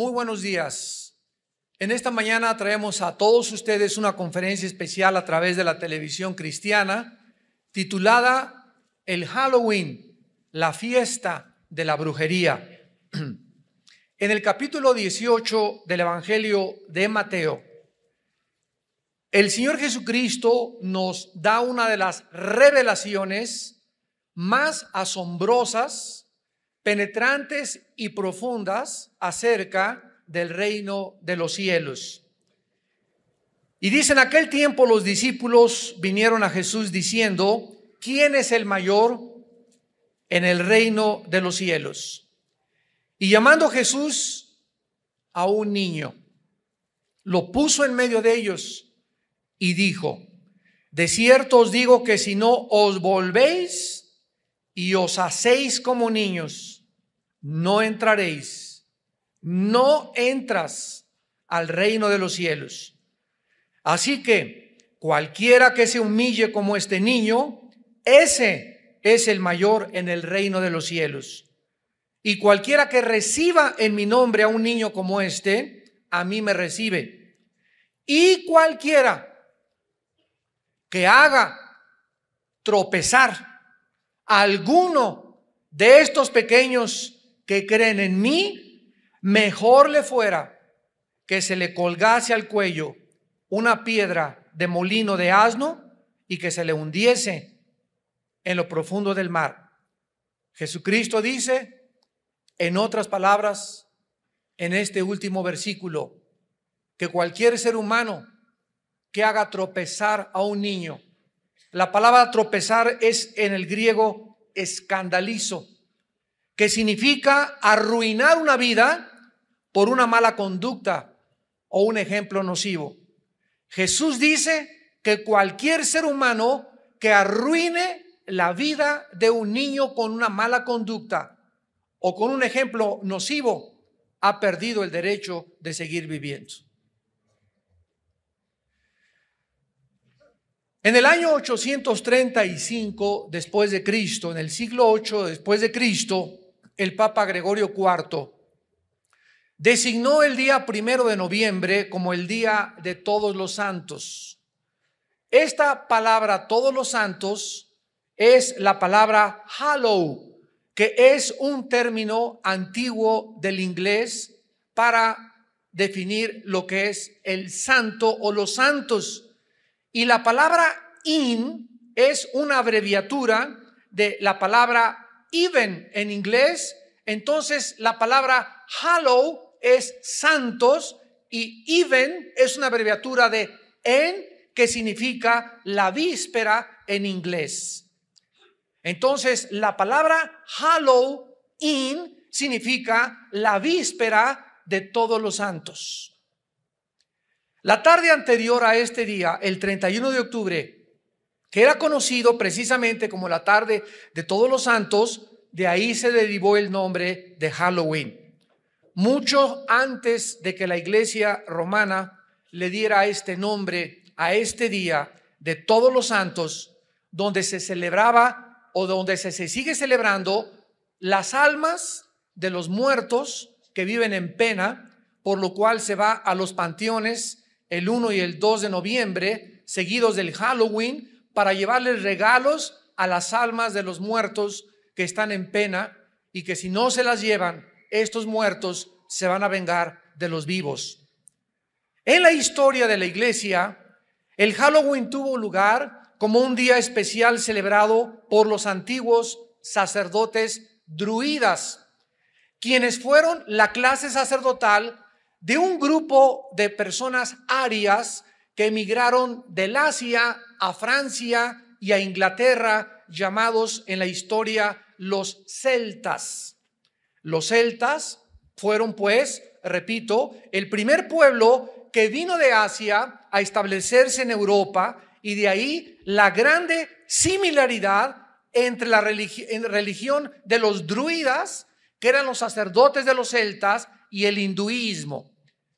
Muy buenos días. En esta mañana traemos a todos ustedes una conferencia especial a través de la televisión cristiana titulada El Halloween, la fiesta de la brujería. En el capítulo 18 del Evangelio de Mateo, el Señor Jesucristo nos da una de las revelaciones más asombrosas penetrantes y profundas acerca del reino de los cielos. Y dice, en aquel tiempo los discípulos vinieron a Jesús diciendo, ¿quién es el mayor en el reino de los cielos? Y llamando Jesús a un niño, lo puso en medio de ellos y dijo, de cierto os digo que si no os volvéis y os hacéis como niños, no entraréis, no entras al reino de los cielos. Así que cualquiera que se humille como este niño, ese es el mayor en el reino de los cielos. Y cualquiera que reciba en mi nombre a un niño como este, a mí me recibe. Y cualquiera que haga tropezar alguno de estos pequeños que creen en mí, mejor le fuera que se le colgase al cuello una piedra de molino de asno y que se le hundiese en lo profundo del mar. Jesucristo dice, en otras palabras, en este último versículo, que cualquier ser humano que haga tropezar a un niño la palabra tropezar es en el griego escandalizo, que significa arruinar una vida por una mala conducta o un ejemplo nocivo. Jesús dice que cualquier ser humano que arruine la vida de un niño con una mala conducta o con un ejemplo nocivo ha perdido el derecho de seguir viviendo. En el año 835 después de Cristo, en el siglo 8 después de Cristo, el Papa Gregorio IV designó el día primero de noviembre como el día de todos los santos. Esta palabra todos los santos es la palabra hallow, que es un término antiguo del inglés para definir lo que es el santo o los santos. Y la palabra in es una abreviatura de la palabra even en inglés. Entonces la palabra hallow es santos y even es una abreviatura de en que significa la víspera en inglés. Entonces la palabra hallow in significa la víspera de todos los santos. La tarde anterior a este día, el 31 de octubre, que era conocido precisamente como la tarde de todos los santos, de ahí se derivó el nombre de Halloween. Mucho antes de que la iglesia romana le diera este nombre a este día de todos los santos, donde se celebraba o donde se, se sigue celebrando las almas de los muertos que viven en pena, por lo cual se va a los panteones el 1 y el 2 de noviembre, seguidos del Halloween, para llevarles regalos a las almas de los muertos que están en pena y que si no se las llevan, estos muertos se van a vengar de los vivos. En la historia de la iglesia, el Halloween tuvo lugar como un día especial celebrado por los antiguos sacerdotes druidas, quienes fueron la clase sacerdotal de un grupo de personas arias que emigraron del Asia a Francia y a Inglaterra, llamados en la historia los celtas. Los celtas fueron, pues, repito, el primer pueblo que vino de Asia a establecerse en Europa y de ahí la grande similaridad entre la religión de los druidas, que eran los sacerdotes de los celtas, y el hinduismo.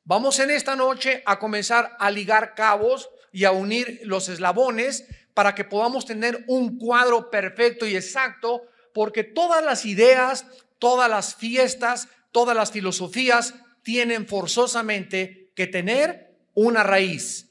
Vamos en esta noche a comenzar a ligar cabos y a unir los eslabones para que podamos tener un cuadro perfecto y exacto, porque todas las ideas, todas las fiestas, todas las filosofías tienen forzosamente que tener una raíz.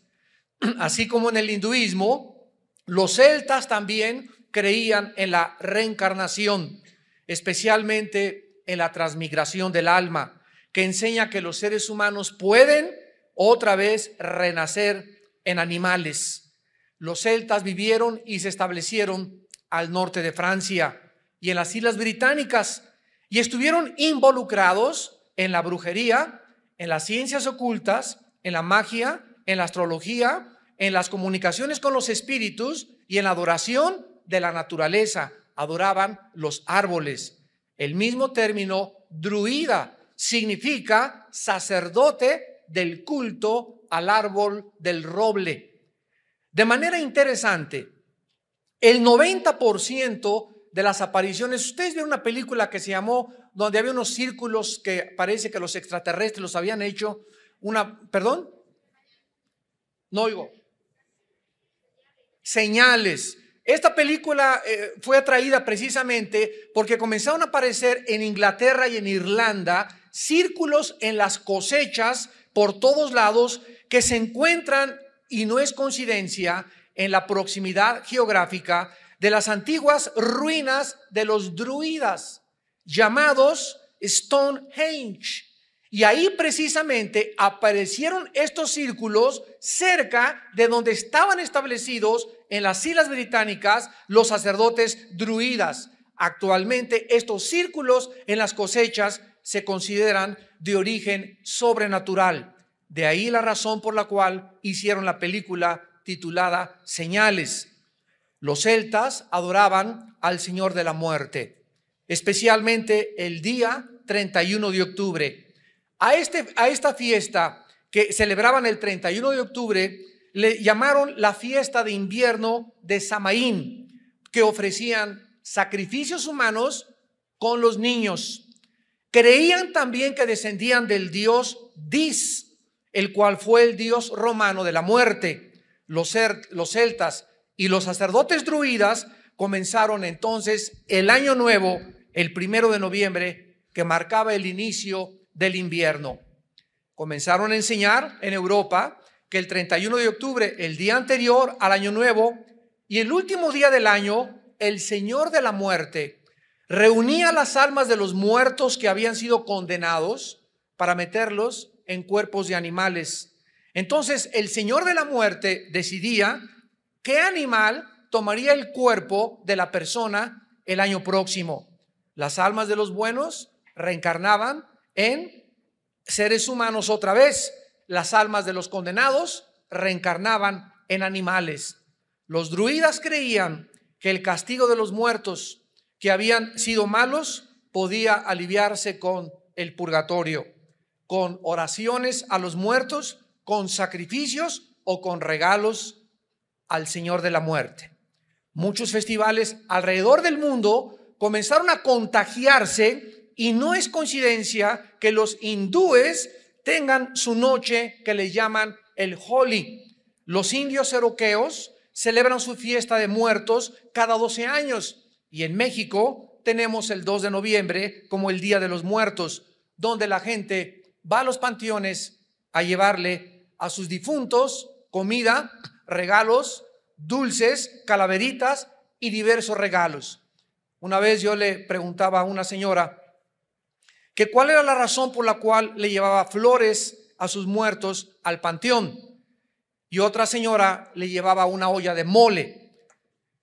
Así como en el hinduismo, los celtas también creían en la reencarnación, especialmente en la transmigración del alma que enseña que los seres humanos pueden otra vez renacer en animales. Los celtas vivieron y se establecieron al norte de Francia y en las Islas Británicas y estuvieron involucrados en la brujería, en las ciencias ocultas, en la magia, en la astrología, en las comunicaciones con los espíritus y en la adoración de la naturaleza. Adoraban los árboles. El mismo término druida significa sacerdote del culto al árbol del roble. De manera interesante, el 90% de las apariciones, ustedes vieron una película que se llamó, donde había unos círculos que parece que los extraterrestres los habían hecho, una, perdón, no oigo, señales. Esta película eh, fue atraída precisamente porque comenzaron a aparecer en Inglaterra y en Irlanda círculos en las cosechas por todos lados que se encuentran, y no es coincidencia, en la proximidad geográfica de las antiguas ruinas de los druidas, llamados Stonehenge. Y ahí precisamente aparecieron estos círculos cerca de donde estaban establecidos en las Islas Británicas los sacerdotes druidas. Actualmente estos círculos en las cosechas se consideran de origen sobrenatural. De ahí la razón por la cual hicieron la película titulada Señales. Los celtas adoraban al Señor de la Muerte, especialmente el día 31 de octubre. A, este, a esta fiesta que celebraban el 31 de octubre le llamaron la fiesta de invierno de Samaín, que ofrecían sacrificios humanos con los niños creían también que descendían del dios Dis, el cual fue el dios romano de la muerte. Los, celtas y los sacerdotes druidas comenzaron entonces el año nuevo, el primero de noviembre, que marcaba el inicio del invierno. Comenzaron a enseñar en Europa que el 31 de octubre, el día anterior al año nuevo, y el último día del año, el Señor de la muerte, reunía las almas de los muertos que habían sido condenados para meterlos en cuerpos de animales. Entonces el Señor de la muerte decidía qué animal tomaría el cuerpo de la persona el año próximo. Las almas de los buenos reencarnaban en seres humanos otra vez. Las almas de los condenados reencarnaban en animales. Los druidas creían que el castigo de los muertos que habían sido malos podía aliviarse con el purgatorio, con oraciones a los muertos, con sacrificios o con regalos al Señor de la muerte. Muchos festivales alrededor del mundo comenzaron a contagiarse y no es coincidencia que los hindúes tengan su noche que le llaman el Holi. Los indios eroqueos celebran su fiesta de muertos cada 12 años y en México tenemos el 2 de noviembre como el Día de los Muertos, donde la gente va a los panteones a llevarle a sus difuntos comida, regalos, dulces, calaveritas y diversos regalos. Una vez yo le preguntaba a una señora que cuál era la razón por la cual le llevaba flores a sus muertos al panteón y otra señora le llevaba una olla de mole.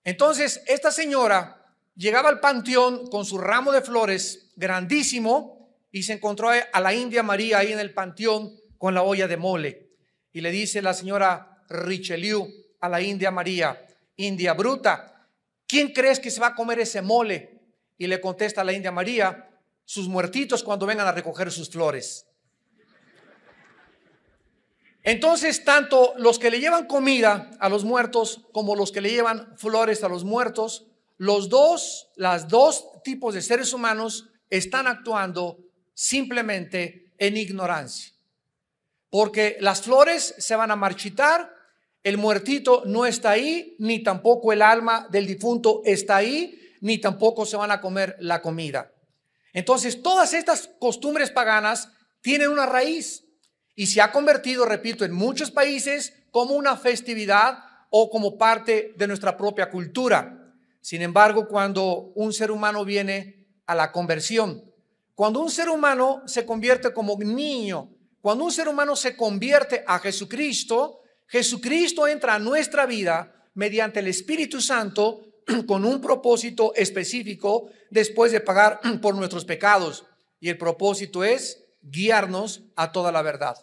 Entonces, esta señora llegaba al panteón con su ramo de flores grandísimo y se encontró a la India María ahí en el panteón con la olla de mole. Y le dice la señora Richelieu a la India María, India bruta, ¿quién crees que se va a comer ese mole? Y le contesta a la India María, sus muertitos cuando vengan a recoger sus flores. Entonces, tanto los que le llevan comida a los muertos como los que le llevan flores a los muertos los dos, las dos tipos de seres humanos están actuando simplemente en ignorancia. Porque las flores se van a marchitar, el muertito no está ahí, ni tampoco el alma del difunto está ahí, ni tampoco se van a comer la comida. Entonces, todas estas costumbres paganas tienen una raíz y se ha convertido, repito, en muchos países como una festividad o como parte de nuestra propia cultura. Sin embargo, cuando un ser humano viene a la conversión, cuando un ser humano se convierte como niño, cuando un ser humano se convierte a Jesucristo, Jesucristo entra a nuestra vida mediante el Espíritu Santo con un propósito específico después de pagar por nuestros pecados. Y el propósito es guiarnos a toda la verdad.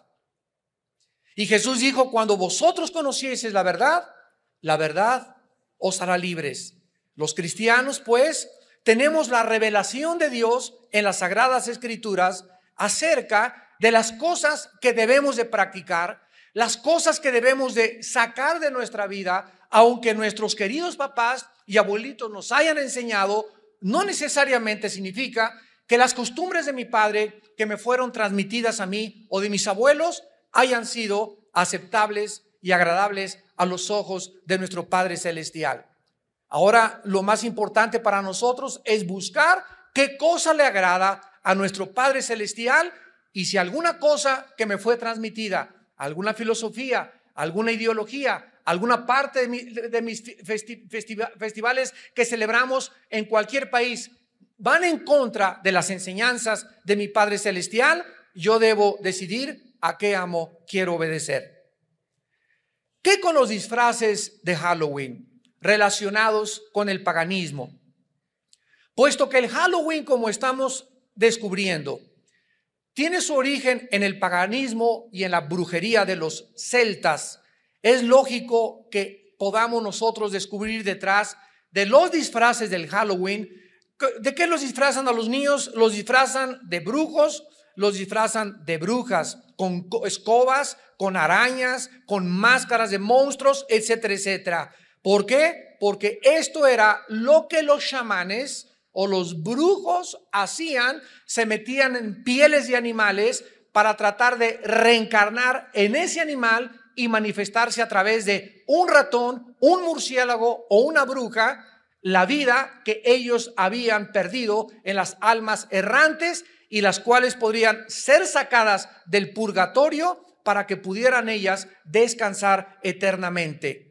Y Jesús dijo, cuando vosotros conocieseis la verdad, la verdad os hará libres. Los cristianos, pues, tenemos la revelación de Dios en las sagradas escrituras acerca de las cosas que debemos de practicar, las cosas que debemos de sacar de nuestra vida, aunque nuestros queridos papás y abuelitos nos hayan enseñado, no necesariamente significa que las costumbres de mi padre que me fueron transmitidas a mí o de mis abuelos hayan sido aceptables y agradables a los ojos de nuestro Padre Celestial. Ahora lo más importante para nosotros es buscar qué cosa le agrada a nuestro Padre Celestial y si alguna cosa que me fue transmitida, alguna filosofía, alguna ideología, alguna parte de, mis festivales que celebramos en cualquier país van en contra de las enseñanzas de mi Padre Celestial, yo debo decidir a qué amo quiero obedecer. ¿Qué con los disfraces de Halloween? relacionados con el paganismo. Puesto que el Halloween, como estamos descubriendo, tiene su origen en el paganismo y en la brujería de los celtas, es lógico que podamos nosotros descubrir detrás de los disfraces del Halloween, ¿de qué los disfrazan a los niños? Los disfrazan de brujos, los disfrazan de brujas, con escobas, con arañas, con máscaras de monstruos, etcétera, etcétera. ¿Por qué? Porque esto era lo que los chamanes o los brujos hacían, se metían en pieles de animales para tratar de reencarnar en ese animal y manifestarse a través de un ratón, un murciélago o una bruja, la vida que ellos habían perdido en las almas errantes y las cuales podrían ser sacadas del purgatorio para que pudieran ellas descansar eternamente.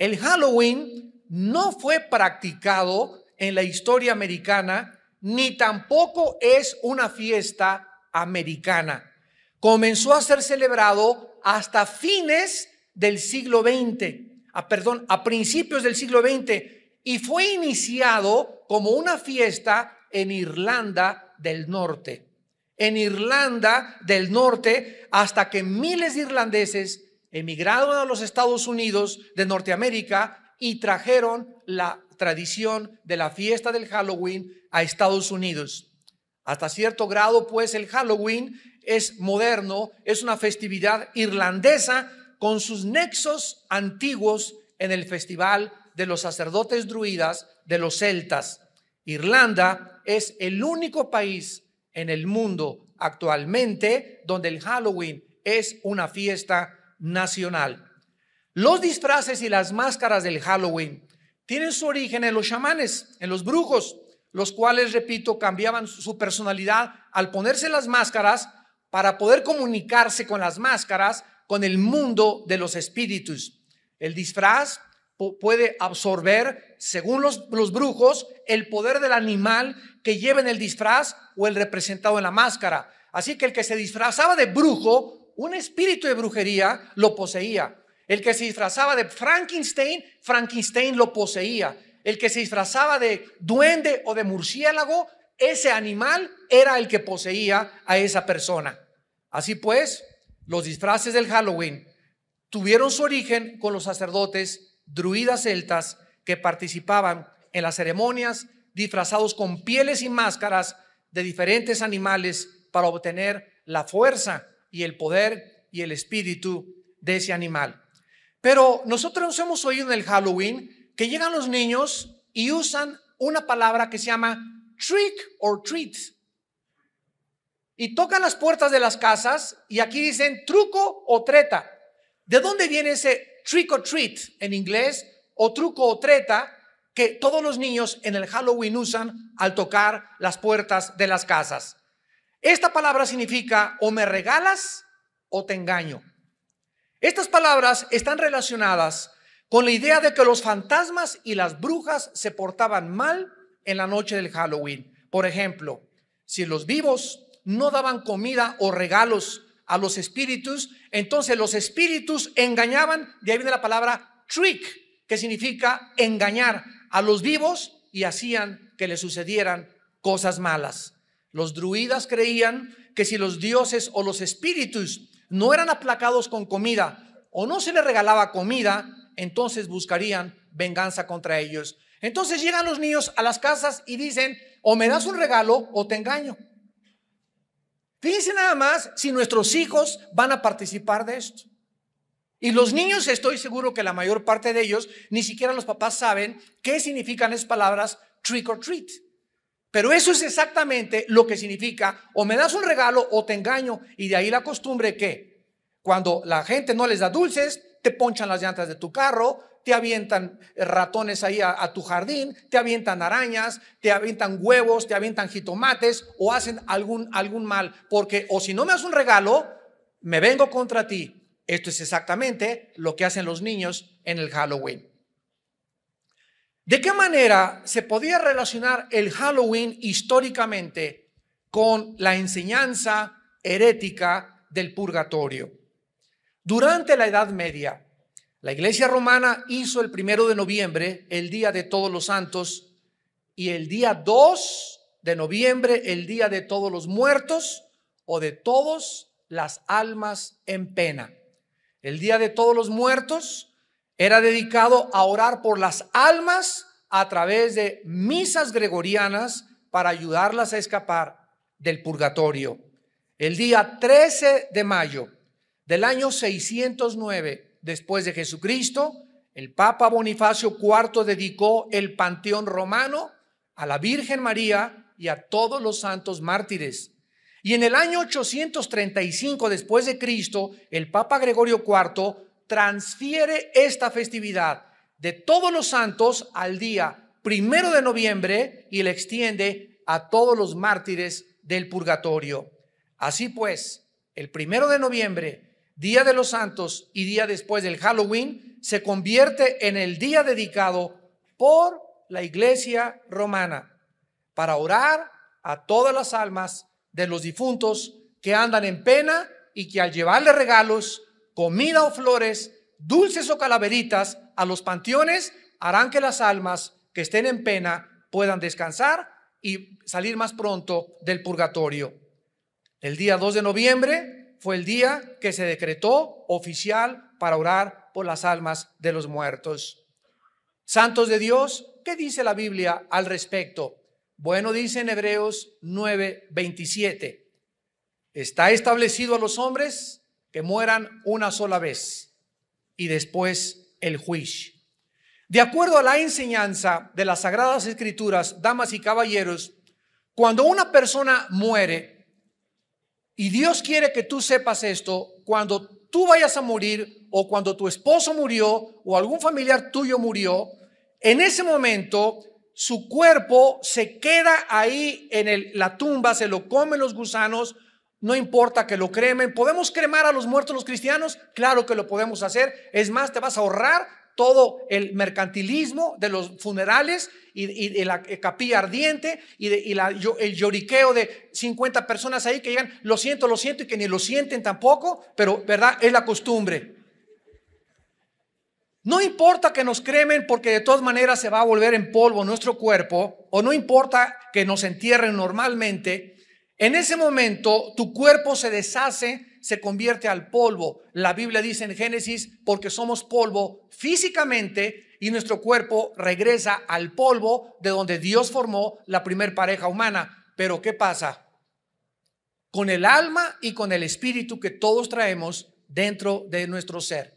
El Halloween no fue practicado en la historia americana, ni tampoco es una fiesta americana. Comenzó a ser celebrado hasta fines del siglo XX, a, ah, perdón, a principios del siglo XX, y fue iniciado como una fiesta en Irlanda del Norte. En Irlanda del Norte, hasta que miles de irlandeses emigraron a los Estados Unidos de Norteamérica y trajeron la tradición de la fiesta del Halloween a Estados Unidos. Hasta cierto grado, pues, el Halloween es moderno, es una festividad irlandesa con sus nexos antiguos en el festival de los sacerdotes druidas de los celtas. Irlanda es el único país en el mundo actualmente donde el Halloween es una fiesta nacional. Los disfraces y las máscaras del Halloween tienen su origen en los chamanes, en los brujos, los cuales, repito, cambiaban su personalidad al ponerse las máscaras para poder comunicarse con las máscaras con el mundo de los espíritus. El disfraz puede absorber, según los, brujos, el poder del animal que lleva en el disfraz o el representado en la máscara. Así que el que se disfrazaba de brujo un espíritu de brujería lo poseía. El que se disfrazaba de Frankenstein, Frankenstein lo poseía. El que se disfrazaba de duende o de murciélago, ese animal era el que poseía a esa persona. Así pues, los disfraces del Halloween tuvieron su origen con los sacerdotes druidas celtas que participaban en las ceremonias disfrazados con pieles y máscaras de diferentes animales para obtener la fuerza y el poder y el espíritu de ese animal. Pero nosotros hemos oído en el Halloween que llegan los niños y usan una palabra que se llama trick or treat. Y tocan las puertas de las casas y aquí dicen truco o treta. ¿De dónde viene ese trick or treat en inglés o truco o treta que todos los niños en el Halloween usan al tocar las puertas de las casas? Esta palabra significa o me regalas o te engaño. Estas palabras están relacionadas con la idea de que los fantasmas y las brujas se portaban mal en la noche del Halloween. Por ejemplo, si los vivos no daban comida o regalos a los espíritus, entonces los espíritus engañaban, de ahí viene la palabra trick, que significa engañar a los vivos y hacían que les sucedieran cosas malas. Los druidas creían que si los dioses o los espíritus no eran aplacados con comida o no se les regalaba comida, entonces buscarían venganza contra ellos. Entonces llegan los niños a las casas y dicen, o me das un regalo o te engaño. Fíjense nada más si nuestros hijos van a participar de esto. Y los niños, estoy seguro que la mayor parte de ellos, ni siquiera los papás saben qué significan esas palabras trick or treat. Pero eso es exactamente lo que significa o me das un regalo o te engaño y de ahí la costumbre que cuando la gente no les da dulces, te ponchan las llantas de tu carro, te avientan ratones ahí a, tu jardín, te avientan arañas, te avientan huevos, te avientan jitomates o hacen algún, algún mal. Porque o si no me das un regalo, me vengo contra ti. Esto es exactamente lo que hacen los niños en el Halloween. ¿De qué manera se podía relacionar el Halloween históricamente con la enseñanza herética del purgatorio? Durante la Edad Media, la Iglesia Romana hizo el primero de noviembre el Día de Todos los Santos y el día 2 de noviembre el Día de Todos los Muertos o de todos las almas en pena. El Día de Todos los Muertos era dedicado a orar por las almas a través de misas gregorianas para ayudarlas a escapar del purgatorio. El día 13 de mayo del año 609 después de Jesucristo, el Papa Bonifacio IV dedicó el panteón romano a la Virgen María y a todos los santos mártires. Y en el año 835 después de Cristo, el Papa Gregorio IV transfiere esta festividad de todos los santos al día primero de noviembre y le extiende a todos los mártires del purgatorio. Así pues, el primero de noviembre, día de los santos y día después del Halloween, se convierte en el día dedicado por la iglesia romana para orar a todas las almas de los difuntos que andan en pena y que al llevarle regalos comida o flores, dulces o calaveritas a los panteones harán que las almas que estén en pena puedan descansar y salir más pronto del purgatorio. El día 2 de noviembre fue el día que se decretó oficial para orar por las almas de los muertos. Santos de Dios, ¿qué dice la Biblia al respecto? Bueno, dice en Hebreos 927 Está establecido a los hombres que mueran una sola vez y después el juicio. De acuerdo a la enseñanza de las Sagradas Escrituras, damas y caballeros, cuando una persona muere, y Dios quiere que tú sepas esto, cuando tú vayas a morir o cuando tu esposo murió o algún familiar tuyo murió, en ese momento su cuerpo se queda ahí en la tumba, se lo comen los gusanos, no importa que lo cremen. ¿Podemos cremar a los muertos los cristianos? Claro que lo podemos hacer. Es más, te vas a ahorrar todo el mercantilismo de los funerales y, de la capilla ardiente y, el lloriqueo de 50 personas ahí que llegan, lo siento, lo siento y que ni lo sienten tampoco, pero verdad, es la costumbre. No importa que nos cremen porque de todas maneras se va a volver en polvo nuestro cuerpo, o no importa que nos entierren normalmente, en ese momento tu cuerpo se deshace, se convierte al polvo. La Biblia dice en Génesis, porque somos polvo físicamente y nuestro cuerpo regresa al polvo de donde Dios formó la primer pareja humana. Pero ¿qué pasa? Con el alma y con el espíritu que todos traemos dentro de nuestro ser.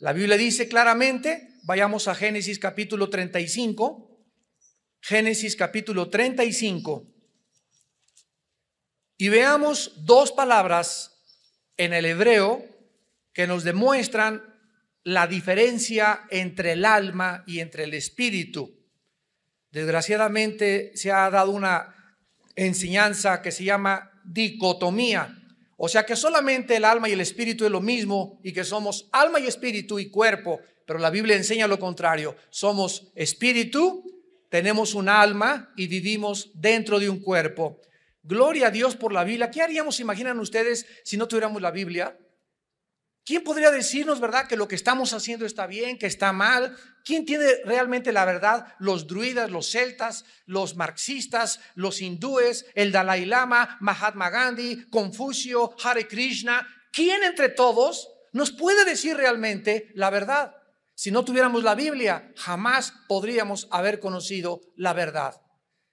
La Biblia dice claramente, vayamos a Génesis capítulo 35, Génesis capítulo 35. Y veamos dos palabras en el hebreo que nos demuestran la diferencia entre el alma y entre el espíritu. Desgraciadamente se ha dado una enseñanza que se llama dicotomía, o sea que solamente el alma y el espíritu es lo mismo y que somos alma y espíritu y cuerpo, pero la Biblia enseña lo contrario, somos espíritu, tenemos un alma y vivimos dentro de un cuerpo. Gloria a Dios por la Biblia. ¿Qué haríamos, imaginan ustedes, si no tuviéramos la Biblia? ¿Quién podría decirnos, verdad, que lo que estamos haciendo está bien, que está mal? ¿Quién tiene realmente la verdad? Los druidas, los celtas, los marxistas, los hindúes, el Dalai Lama, Mahatma Gandhi, Confucio, Hare Krishna. ¿Quién entre todos nos puede decir realmente la verdad? Si no tuviéramos la Biblia, jamás podríamos haber conocido la verdad.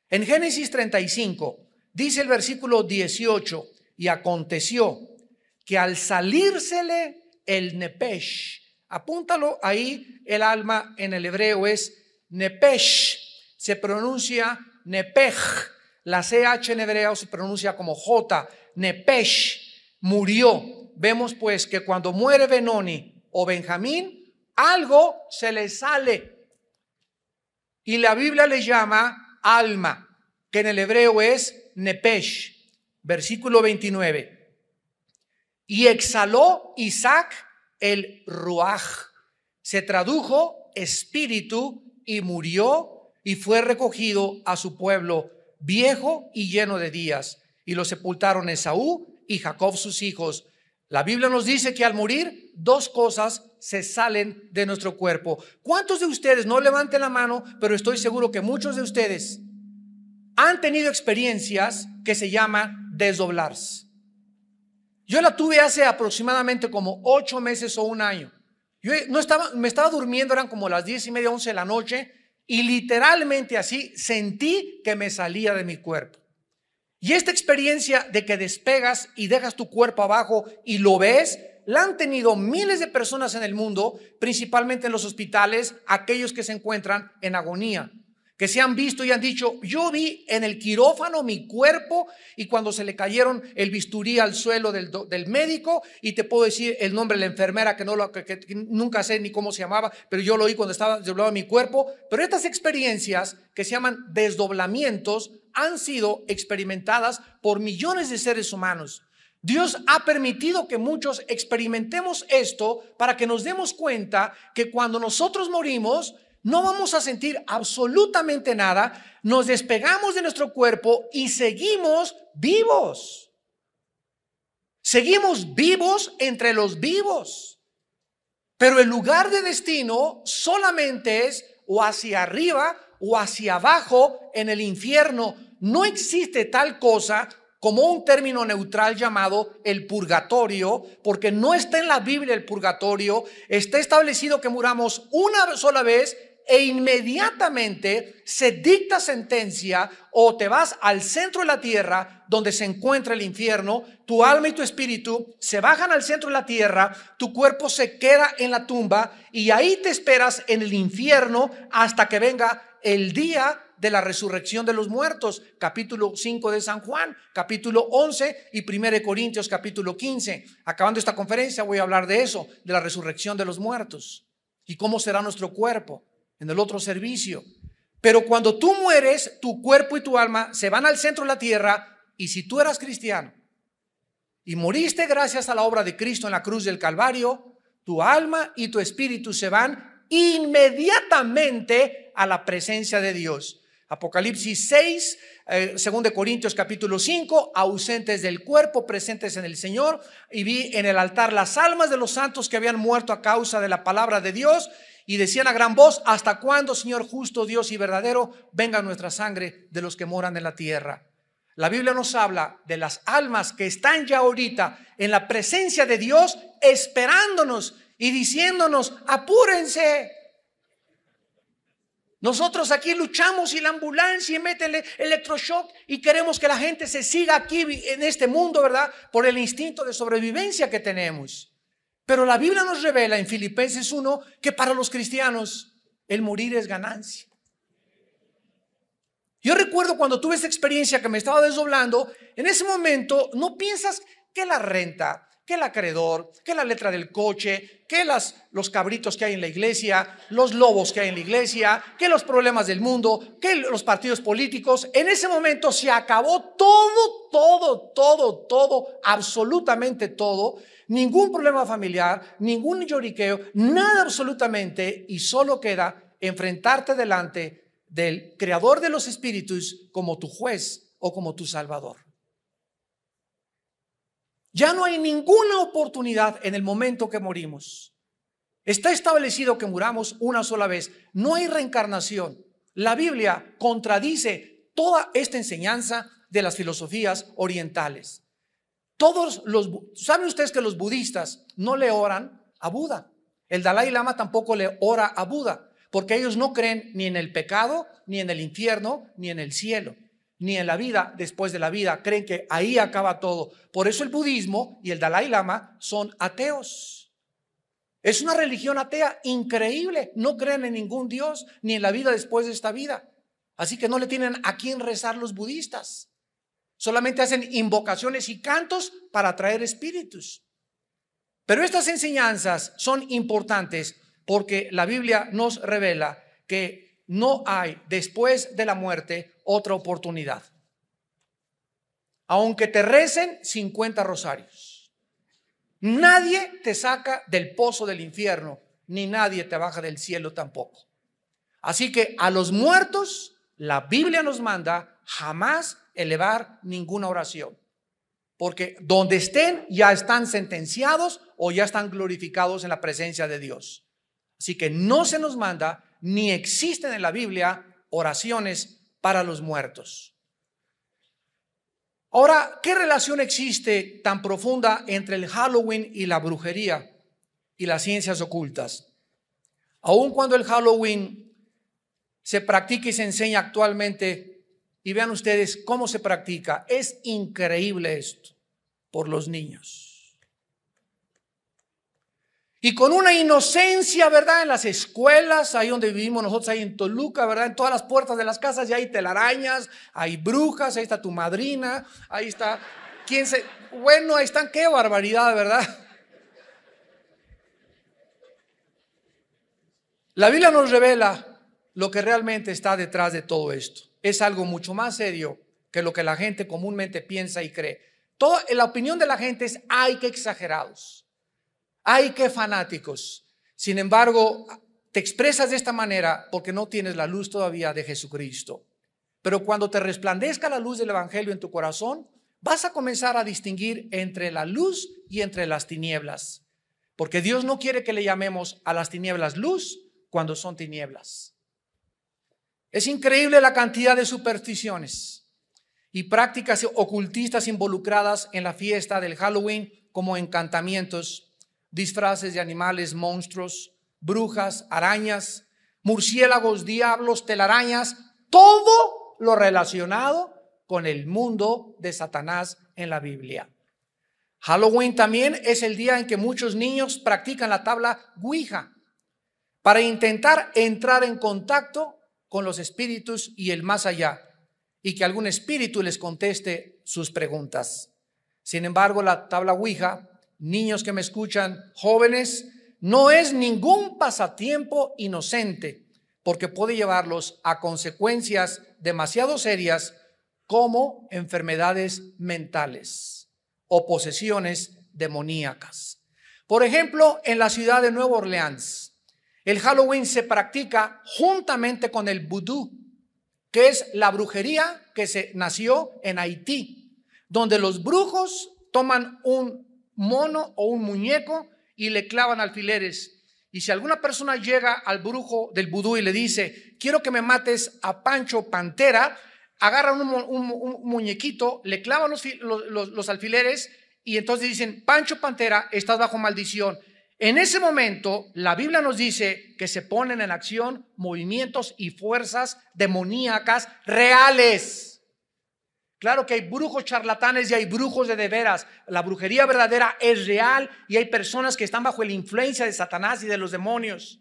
En Génesis 35, Dice el versículo 18, y aconteció que al salírsele el nepesh, apúntalo ahí, el alma en el hebreo es nepesh, se pronuncia nepej, la CH en hebreo se pronuncia como J, nepesh, murió. Vemos pues que cuando muere Benoni o Benjamín, algo se le sale. Y la Biblia le llama alma, que en el hebreo es Nepesh, versículo 29. Y exhaló Isaac el ruaj. Se tradujo espíritu y murió y fue recogido a su pueblo viejo y lleno de días. Y lo sepultaron Esaú y Jacob sus hijos. La Biblia nos dice que al morir dos cosas se salen de nuestro cuerpo. ¿Cuántos de ustedes, no levanten la mano, pero estoy seguro que muchos de ustedes han tenido experiencias que se llaman desdoblarse. Yo la tuve hace aproximadamente como ocho meses o un año. Yo no estaba, me estaba durmiendo, eran como las diez y media, once de la noche, y literalmente así sentí que me salía de mi cuerpo. Y esta experiencia de que despegas y dejas tu cuerpo abajo y lo ves, la han tenido miles de personas en el mundo, principalmente en los hospitales, aquellos que se encuentran en agonía que se han visto y han dicho, yo vi en el quirófano mi cuerpo y cuando se le cayeron el bisturí al suelo del, médico y te puedo decir el nombre de la enfermera que, no lo, nunca sé ni cómo se llamaba, pero yo lo oí cuando estaba desdoblado mi cuerpo. Pero estas experiencias que se llaman desdoblamientos han sido experimentadas por millones de seres humanos. Dios ha permitido que muchos experimentemos esto para que nos demos cuenta que cuando nosotros morimos, no vamos a sentir absolutamente nada, nos despegamos de nuestro cuerpo y seguimos vivos. Seguimos vivos entre los vivos. Pero el lugar de destino solamente es o hacia arriba o hacia abajo en el infierno. No existe tal cosa como un término neutral llamado el purgatorio, porque no está en la Biblia el purgatorio, está establecido que muramos una sola vez e inmediatamente se dicta sentencia o te vas al centro de la tierra donde se encuentra el infierno, tu alma y tu espíritu se bajan al centro de la tierra, tu cuerpo se queda en la tumba y ahí te esperas en el infierno hasta que venga el día de la resurrección de los muertos, capítulo 5 de San Juan, capítulo 11 y 1 Corintios, capítulo 15. Acabando esta conferencia voy a hablar de eso, de la resurrección de los muertos y cómo será nuestro cuerpo en el otro servicio. Pero cuando tú mueres, tu cuerpo y tu alma se van al centro de la tierra y si tú eras cristiano y moriste gracias a la obra de Cristo en la cruz del Calvario, tu alma y tu espíritu se van inmediatamente a la presencia de Dios. Apocalipsis 6, eh, según 2 Corintios capítulo 5, ausentes del cuerpo, presentes en el Señor, y vi en el altar las almas de los santos que habían muerto a causa de la palabra de Dios, y decían a gran voz, ¿hasta cuándo, Señor justo, Dios y verdadero, venga nuestra sangre de los que moran en la tierra? La Biblia nos habla de las almas que están ya ahorita en la presencia de Dios, esperándonos y diciéndonos, apúrense, nosotros aquí luchamos y la ambulancia y mete electroshock y queremos que la gente se siga aquí en este mundo, ¿verdad? Por el instinto de sobrevivencia que tenemos. Pero la Biblia nos revela en Filipenses 1 que para los cristianos el morir es ganancia. Yo recuerdo cuando tuve esta experiencia que me estaba desdoblando, en ese momento no piensas que la renta, que el acreedor, que la letra del coche, que los cabritos que hay en la iglesia, los lobos que hay en la iglesia, que los problemas del mundo, que los partidos políticos. En ese momento se acabó todo, todo, todo, todo, absolutamente todo. Ningún problema familiar, ningún lloriqueo, nada absolutamente. Y solo queda enfrentarte delante del creador de los espíritus como tu juez o como tu salvador. Ya no hay ninguna oportunidad en el momento que morimos. Está establecido que muramos una sola vez. No hay reencarnación. La Biblia contradice toda esta enseñanza de las filosofías orientales. Todos los, ¿saben ustedes que los budistas no le oran a Buda? El Dalai Lama tampoco le ora a Buda, porque ellos no creen ni en el pecado, ni en el infierno, ni en el cielo ni en la vida después de la vida. Creen que ahí acaba todo. Por eso el budismo y el Dalai Lama son ateos. Es una religión atea increíble. No creen en ningún Dios ni en la vida después de esta vida. Así que no le tienen a quién rezar los budistas. Solamente hacen invocaciones y cantos para atraer espíritus. Pero estas enseñanzas son importantes porque la Biblia nos revela que no hay después de la muerte otra oportunidad. Aunque te recen 50 rosarios, nadie te saca del pozo del infierno, ni nadie te baja del cielo tampoco. Así que a los muertos, la Biblia nos manda jamás elevar ninguna oración. Porque donde estén ya están sentenciados o ya están glorificados en la presencia de Dios. Así que no se nos manda ni existen en la Biblia oraciones para los muertos. Ahora, ¿qué relación existe tan profunda entre el Halloween y la brujería y las ciencias ocultas? Aun cuando el Halloween se practica y se enseña actualmente, y vean ustedes cómo se practica, es increíble esto por los niños. Y con una inocencia, ¿verdad? En las escuelas, ahí donde vivimos nosotros, ahí en Toluca, ¿verdad? En todas las puertas de las casas, ya hay telarañas, hay brujas, ahí está tu madrina, ahí está. ¿Quién se.? Bueno, ahí están, qué barbaridad, ¿verdad? La Biblia nos revela lo que realmente está detrás de todo esto. Es algo mucho más serio que lo que la gente comúnmente piensa y cree. la opinión de la gente es, hay que exagerados. Ay, qué fanáticos. Sin embargo, te expresas de esta manera porque no tienes la luz todavía de Jesucristo. Pero cuando te resplandezca la luz del Evangelio en tu corazón, vas a comenzar a distinguir entre la luz y entre las tinieblas. Porque Dios no quiere que le llamemos a las tinieblas luz cuando son tinieblas. Es increíble la cantidad de supersticiones y prácticas ocultistas involucradas en la fiesta del Halloween como encantamientos disfraces de animales, monstruos, brujas, arañas, murciélagos, diablos, telarañas, todo lo relacionado con el mundo de Satanás en la Biblia. Halloween también es el día en que muchos niños practican la tabla Ouija para intentar entrar en contacto con los espíritus y el más allá y que algún espíritu les conteste sus preguntas. Sin embargo, la tabla Ouija niños que me escuchan, jóvenes, no es ningún pasatiempo inocente, porque puede llevarlos a consecuencias demasiado serias como enfermedades mentales o posesiones demoníacas. Por ejemplo, en la ciudad de Nueva Orleans, el Halloween se practica juntamente con el vudú, que es la brujería que se nació en Haití, donde los brujos toman un mono o un muñeco y le clavan alfileres. Y si alguna persona llega al brujo del vudú y le dice, quiero que me mates a Pancho Pantera, agarran un, muñequito, le clavan los, los alfileres y entonces dicen, Pancho Pantera, estás bajo maldición. En ese momento, la Biblia nos dice que se ponen en acción movimientos y fuerzas demoníacas reales. Claro que hay brujos charlatanes y hay brujos de de veras. La brujería verdadera es real y hay personas que están bajo la influencia de Satanás y de los demonios.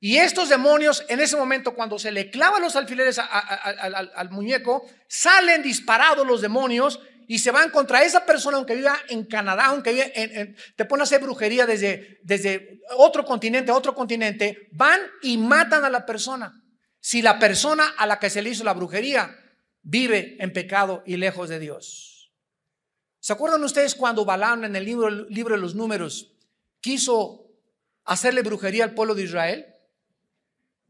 Y estos demonios, en ese momento, cuando se le clavan los alfileres al, muñeco, salen disparados los demonios y se van contra esa persona, aunque viva en Canadá, aunque viva en, te ponen a hacer brujería desde, desde otro continente otro continente, van y matan a la persona. Si la persona a la que se le hizo la brujería vive en pecado y lejos de Dios. ¿Se acuerdan ustedes cuando Balaam en el libro, libro de los números quiso hacerle brujería al pueblo de Israel?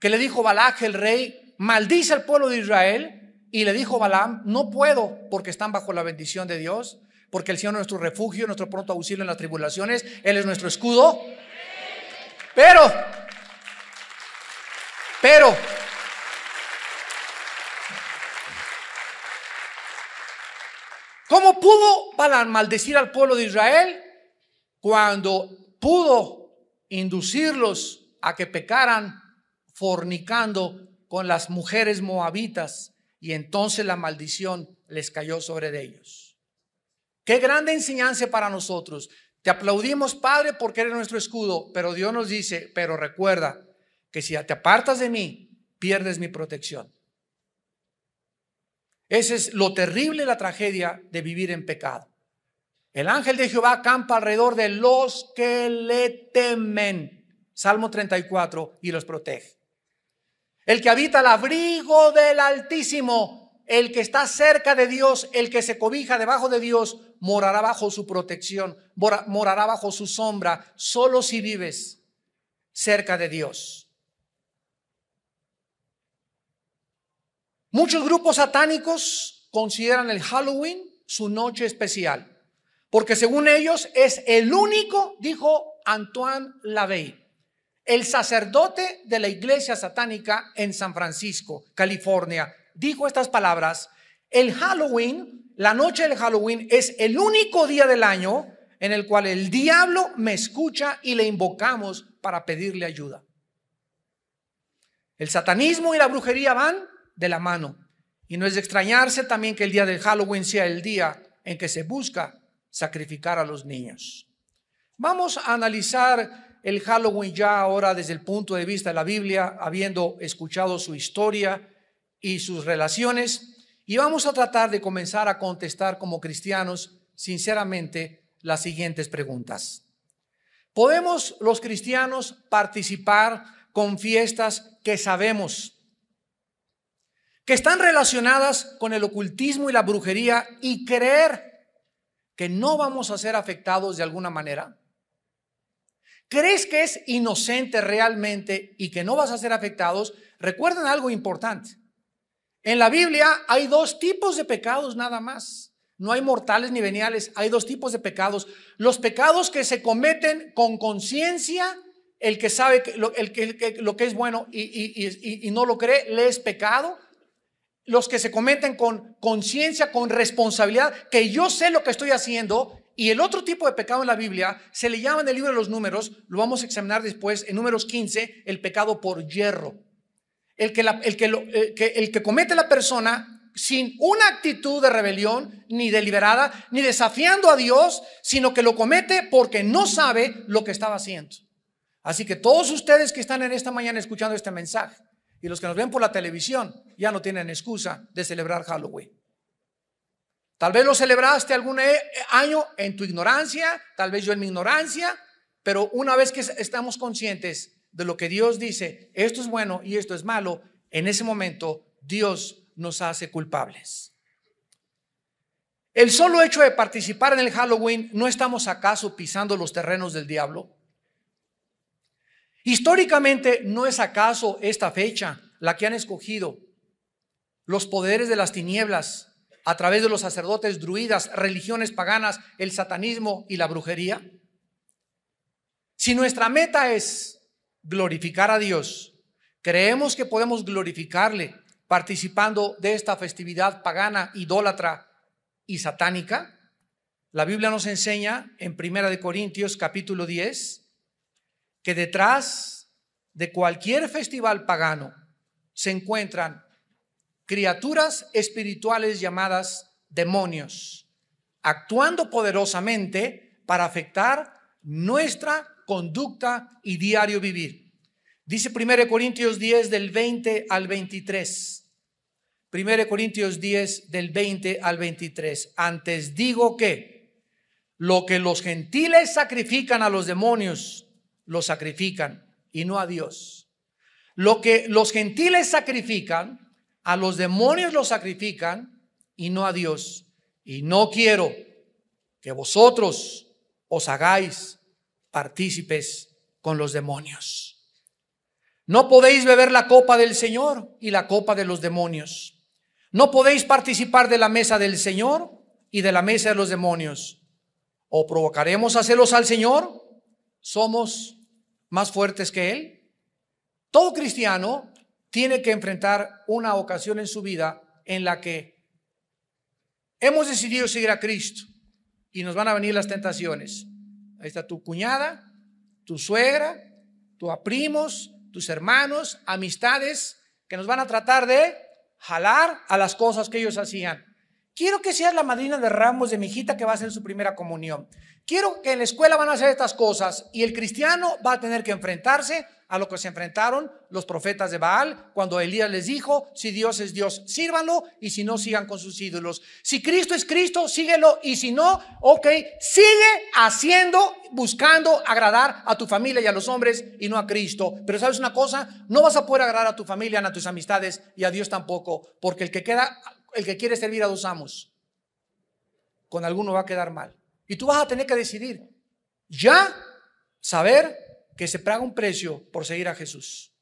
Que le dijo Balac el rey, maldice al pueblo de Israel. Y le dijo Balaam, no puedo porque están bajo la bendición de Dios, porque el Señor es nuestro refugio, nuestro pronto auxilio en las tribulaciones, Él es nuestro escudo. Pero, pero, ¿Cómo pudo Balán maldecir al pueblo de Israel? Cuando pudo inducirlos a que pecaran fornicando con las mujeres moabitas y entonces la maldición les cayó sobre ellos. Qué grande enseñanza para nosotros. Te aplaudimos, Padre, porque eres nuestro escudo, pero Dios nos dice, pero recuerda que si te apartas de mí, pierdes mi protección. Ese es lo terrible, la tragedia de vivir en pecado. El ángel de Jehová campa alrededor de los que le temen. Salmo 34 y los protege. El que habita al abrigo del Altísimo, el que está cerca de Dios, el que se cobija debajo de Dios, morará bajo su protección, morará bajo su sombra, solo si vives cerca de Dios. Muchos grupos satánicos consideran el Halloween su noche especial, porque según ellos es el único, dijo Antoine Lavey, el sacerdote de la iglesia satánica en San Francisco, California, dijo estas palabras, el Halloween, la noche del Halloween es el único día del año en el cual el diablo me escucha y le invocamos para pedirle ayuda. El satanismo y la brujería van de la mano. Y no es de extrañarse también que el día del Halloween sea el día en que se busca sacrificar a los niños. Vamos a analizar el Halloween ya ahora desde el punto de vista de la Biblia, habiendo escuchado su historia y sus relaciones, y vamos a tratar de comenzar a contestar como cristianos sinceramente las siguientes preguntas. ¿Podemos los cristianos participar con fiestas que sabemos que están relacionadas con el ocultismo y la brujería y creer que no vamos a ser afectados de alguna manera? ¿Crees que es inocente realmente y que no vas a ser afectados? Recuerden algo importante. En la Biblia hay dos tipos de pecados nada más. No hay mortales ni veniales, hay dos tipos de pecados. Los pecados que se cometen con conciencia, el que sabe que lo, que, es bueno y, y no lo cree, le es pecado los que se cometen con conciencia, con responsabilidad, que yo sé lo que estoy haciendo. Y el otro tipo de pecado en la Biblia se le llama en el libro de los números, lo vamos a examinar después, en números 15, el pecado por hierro. El que, el que, el eh, que, el que comete la persona sin una actitud de rebelión, ni deliberada, ni desafiando a Dios, sino que lo comete porque no sabe lo que estaba haciendo. Así que todos ustedes que están en esta mañana escuchando este mensaje, y los que nos ven por la televisión ya no tienen excusa de celebrar Halloween. Tal vez lo celebraste algún eh, año en tu ignorancia, tal vez yo en mi ignorancia, pero una vez que estamos conscientes de lo que Dios dice, esto es bueno y esto es malo, en ese momento Dios nos hace culpables. El solo hecho de participar en el Halloween, ¿no estamos acaso pisando los terrenos del diablo? Históricamente, ¿no es acaso esta fecha la que han escogido los poderes de las tinieblas a través de los sacerdotes druidas, religiones paganas, el satanismo y la brujería? Si nuestra meta es glorificar a Dios, creemos que podemos glorificarle participando de esta festividad pagana, idólatra y satánica. La Biblia nos enseña en Primera de Corintios capítulo 10, que detrás de cualquier festival pagano se encuentran criaturas espirituales llamadas demonios, actuando poderosamente para afectar nuestra conducta y diario vivir. Dice 1 Corintios 10 del 20 al 23. 1 Corintios 10 del 20 al 23. Antes digo que lo que los gentiles sacrifican a los demonios, lo sacrifican y no a Dios. Lo que los gentiles sacrifican, a los demonios lo sacrifican y no a Dios. Y no quiero que vosotros os hagáis partícipes con los demonios. No podéis beber la copa del Señor y la copa de los demonios. No podéis participar de la mesa del Señor y de la mesa de los demonios. O provocaremos a celos al Señor, somos más fuertes que él. Todo cristiano tiene que enfrentar una ocasión en su vida en la que hemos decidido seguir a Cristo y nos van a venir las tentaciones. Ahí está tu cuñada, tu suegra, tus primos, tus hermanos, amistades que nos van a tratar de jalar a las cosas que ellos hacían. Quiero que seas la madrina de ramos de mi hijita que va a hacer su primera comunión. Quiero que en la escuela van a hacer estas cosas y el cristiano va a tener que enfrentarse a lo que se enfrentaron los profetas de Baal cuando Elías les dijo, si Dios es Dios, sírvanlo y si no, sigan con sus ídolos. Si Cristo es Cristo, síguelo y si no, ok, sigue haciendo, buscando agradar a tu familia y a los hombres y no a Cristo. Pero sabes una cosa, no vas a poder agradar a tu familia, ni a tus amistades y a Dios tampoco, porque el que queda el que quiere servir a dos amos. Con alguno va a quedar mal. Y tú vas a tener que decidir ya saber que se paga un precio por seguir a Jesús.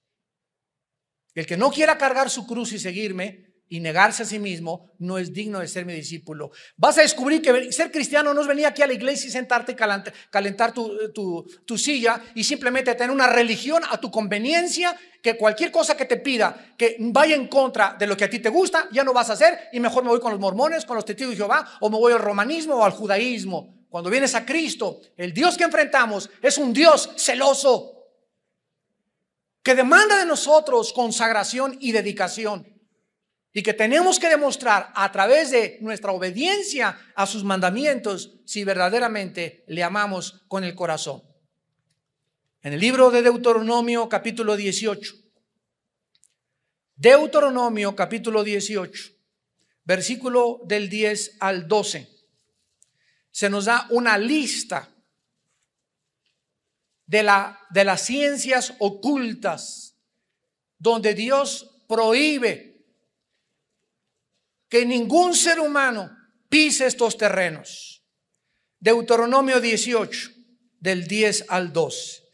El que no quiera cargar su cruz y seguirme, y negarse a sí mismo no es digno de ser mi discípulo. Vas a descubrir que ser cristiano no es venir aquí a la iglesia y sentarte, y calentar eh, tu, tu, silla y simplemente tener una religión a tu conveniencia, que cualquier cosa que te pida que vaya en contra de lo que a ti te gusta, ya no vas a hacer y mejor me voy con los mormones, con los testigos de Jehová o me voy al romanismo o al judaísmo. Cuando vienes a Cristo, el Dios que enfrentamos es un Dios celoso que demanda de nosotros consagración y dedicación y que tenemos que demostrar a través de nuestra obediencia a sus mandamientos si verdaderamente le amamos con el corazón. En el libro de Deuteronomio capítulo 18. Deuteronomio capítulo 18, versículo del 10 al 12. Se nos da una lista de, la, de las ciencias ocultas donde Dios prohíbe que ningún ser humano pise estos terrenos. Deuteronomio 18, del 10 al 2.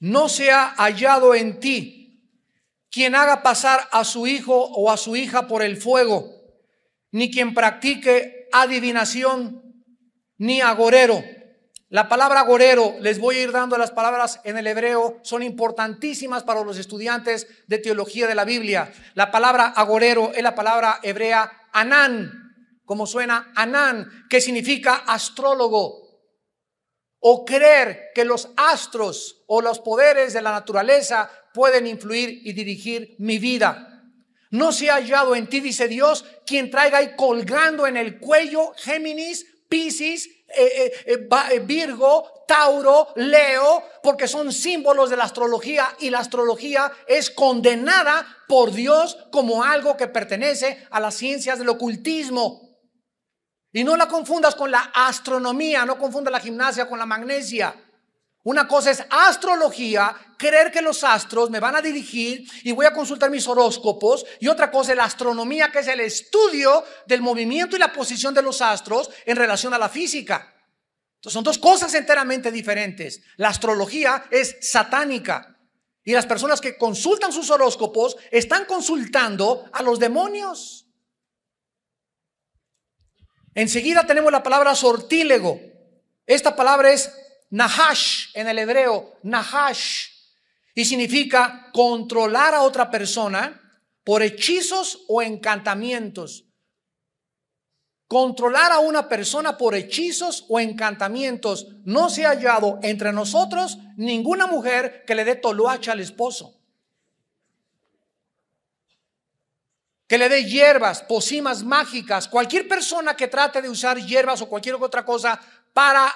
No se ha hallado en ti quien haga pasar a su hijo o a su hija por el fuego, ni quien practique adivinación, ni agorero. La palabra agorero, les voy a ir dando las palabras en el hebreo, son importantísimas para los estudiantes de teología de la Biblia. La palabra agorero es la palabra hebrea Anán, como suena Anán, que significa astrólogo, o creer que los astros o los poderes de la naturaleza pueden influir y dirigir mi vida. No se ha hallado en ti, dice Dios, quien traiga ahí colgando en el cuello Géminis, Piscis, eh, eh, eh, Virgo, Tauro, Leo, porque son símbolos de la astrología y la astrología es condenada por Dios como algo que pertenece a las ciencias del ocultismo. Y no la confundas con la astronomía, no Confunda la gimnasia con la magnesia. Una cosa es astrología, creer que los astros me van a dirigir y voy a consultar mis horóscopos. Y otra cosa es la astronomía, que es el estudio del movimiento y la posición de los astros en relación a la física. Entonces son dos cosas enteramente diferentes. La astrología es satánica. Y las personas que consultan sus horóscopos están consultando a los demonios. Enseguida tenemos la palabra sortílego. Esta palabra es Nahash en el hebreo, Nahash, y significa controlar a otra persona por hechizos o encantamientos. Controlar a una persona por hechizos o encantamientos. No se ha hallado entre nosotros ninguna mujer que le dé toloacha al esposo. que le dé hierbas, pocimas mágicas, cualquier persona que trate de usar hierbas o cualquier otra cosa para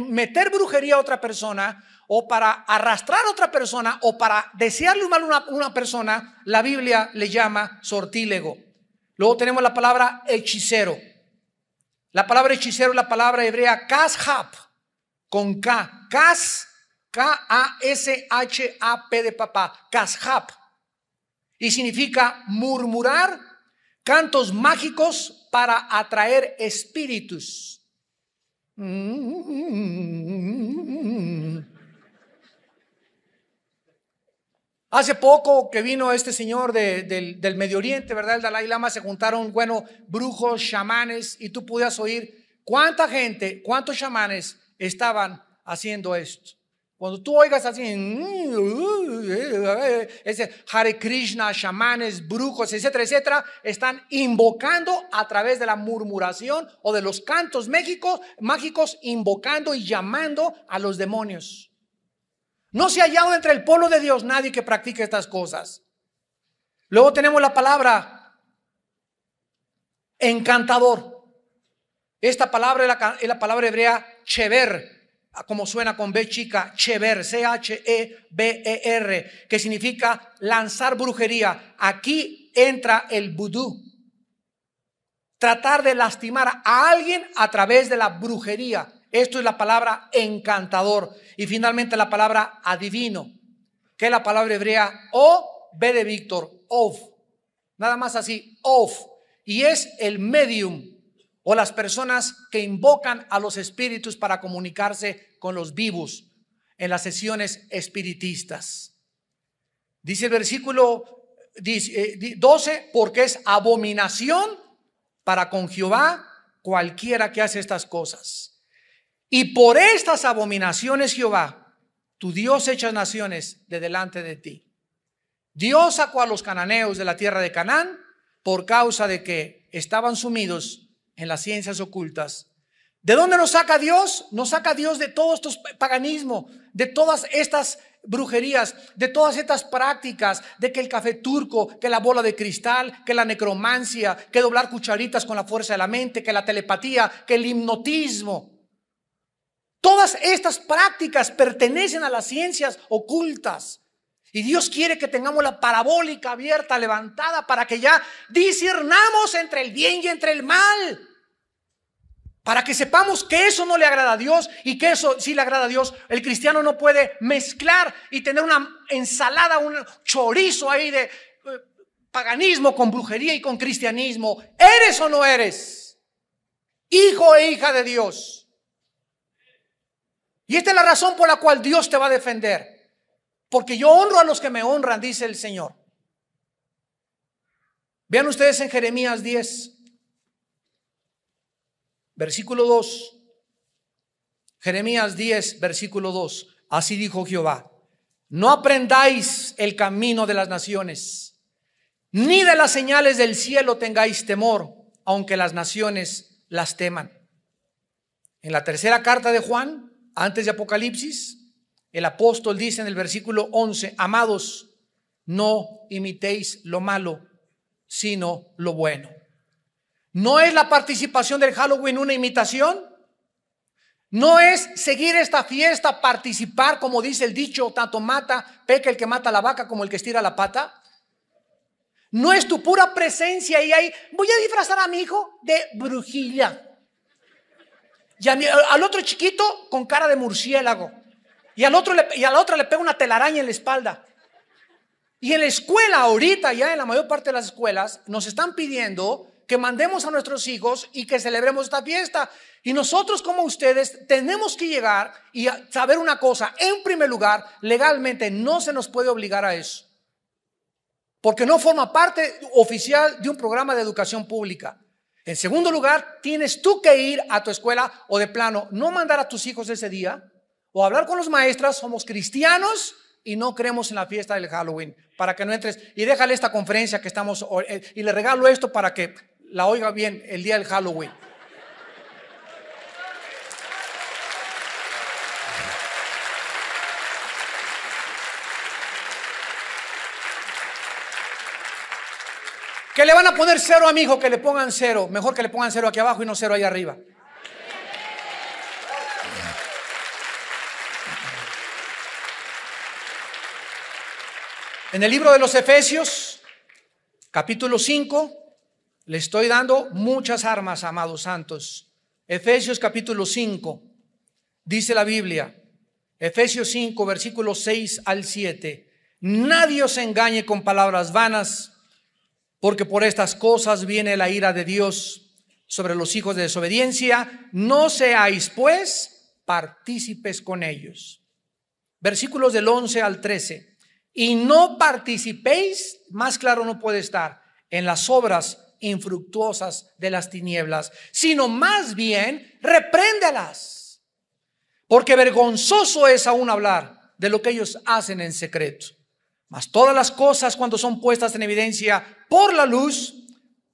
meter brujería a otra persona o para arrastrar a otra persona o para desearle un mal a una, persona, la Biblia le llama sortílego. Luego tenemos la palabra hechicero. La palabra hechicero es la palabra hebrea KASHAP con K. Kas, K-A-S-H-A-P de papá, KASHAP Y significa murmurar cantos mágicos para atraer espíritus. Mm. Hace poco que vino este señor del, Medio Oriente, ¿verdad? El Dalai Lama se juntaron, bueno, brujos, chamanes, y tú podías oír cuánta gente, cuántos chamanes estaban haciendo esto. Cuando tú oigas así, ese Hare Krishna, chamanes, brujos, etcétera, etcétera, están invocando a través de la murmuración o de los cantos mágicos, invocando y llamando a los demonios. No se ha hallado entre el pueblo de Dios nadie que practique estas cosas. Luego tenemos la palabra encantador. Esta palabra la, es la palabra hebrea chever, como suena con B chica, Chever, C-H-E-B-E-R, que significa lanzar brujería. Aquí entra el vudú. Tratar de lastimar a alguien a través de la brujería. Esto es la palabra encantador. Y finalmente la palabra adivino, que es la palabra hebrea O, B de Víctor, of Nada más así, of Y es el medium o las personas que invocan a los espíritus para comunicarse con los vivos en las sesiones espiritistas. Dice el versículo 12, eh, porque es abominación para con Jehová cualquiera que hace estas cosas. Y por estas abominaciones Jehová, tu Dios echa naciones de delante de ti. Dios sacó a los cananeos de la tierra de Canaán por causa de que estaban sumidos en las ciencias ocultas. ¿De dónde nos saca Dios? Nos saca Dios de todo estos paganismo, de todas estas brujerías, de todas estas prácticas, de que el café turco, que la bola de cristal, que la necromancia, que doblar cucharitas con la fuerza de la mente, que la telepatía, que el hipnotismo. Todas estas prácticas pertenecen a las ciencias ocultas. Y Dios quiere que tengamos la parabólica abierta, levantada, para que ya discernamos entre el bien y entre el mal. Para que sepamos que eso no le agrada a Dios y que eso sí le agrada a Dios. El cristiano no puede mezclar y tener una ensalada, un chorizo ahí de eh, paganismo con brujería y con cristianismo. ¿Eres o no eres? Hijo e hija de Dios. Y esta es la razón por la cual Dios te va a defender. Porque yo honro a los que me honran, dice el Señor. Vean ustedes en Jeremías 10, Versículo 2. Jeremías 10, versículo 2. Así dijo Jehová. No aprendáis el camino de las naciones, ni de las señales del cielo tengáis temor, aunque las naciones las teman. En la tercera carta de Juan, antes de Apocalipsis, el apóstol dice en el versículo 11, amados, no imitéis lo malo, sino lo bueno. ¿No es la participación del Halloween una imitación? ¿No es seguir esta fiesta, participar, como dice el dicho, tanto mata, peca el que mata la vaca como el que estira la pata? ¿No es tu pura presencia y ahí voy a disfrazar a mi hijo de brujilla? Y al otro chiquito con cara de murciélago. Y, al otro y a la otra le pega una telaraña en la espalda. Y en la escuela ahorita, ya en la mayor parte de las escuelas, nos están pidiendo que mandemos a nuestros hijos y que celebremos esta fiesta. Y nosotros como ustedes tenemos que llegar y saber una cosa. En primer lugar, legalmente no se nos puede obligar a eso. Porque no forma parte oficial de un programa de educación pública. En segundo lugar, tienes tú que ir a tu escuela o de plano no mandar a tus hijos ese día o hablar con los maestras. Somos cristianos y no creemos en la fiesta del Halloween, para que no entres. Y déjale esta conferencia que estamos, eh, y le regalo esto para que la oiga bien el día del Halloween. Que le van a poner cero a que le pongan cero. Mejor que le pongan cero aquí abajo y no cero ahí arriba. En el libro de los Efesios, capítulo 5, le estoy dando muchas armas, amados santos. Efesios capítulo 5, dice la Biblia, Efesios 5, versículos 6 al 7. Nadie os engañe con palabras vanas, porque por estas cosas viene la ira de Dios sobre los hijos de desobediencia. No seáis, pues, partícipes con ellos. Versículos del 11 al 13. Y no participéis, más claro no puede estar, en las obras infructuosas de las tinieblas, sino más bien repréndelas. Porque vergonzoso es aún hablar de lo que ellos hacen en secreto. Mas todas las cosas cuando son puestas en evidencia por la luz,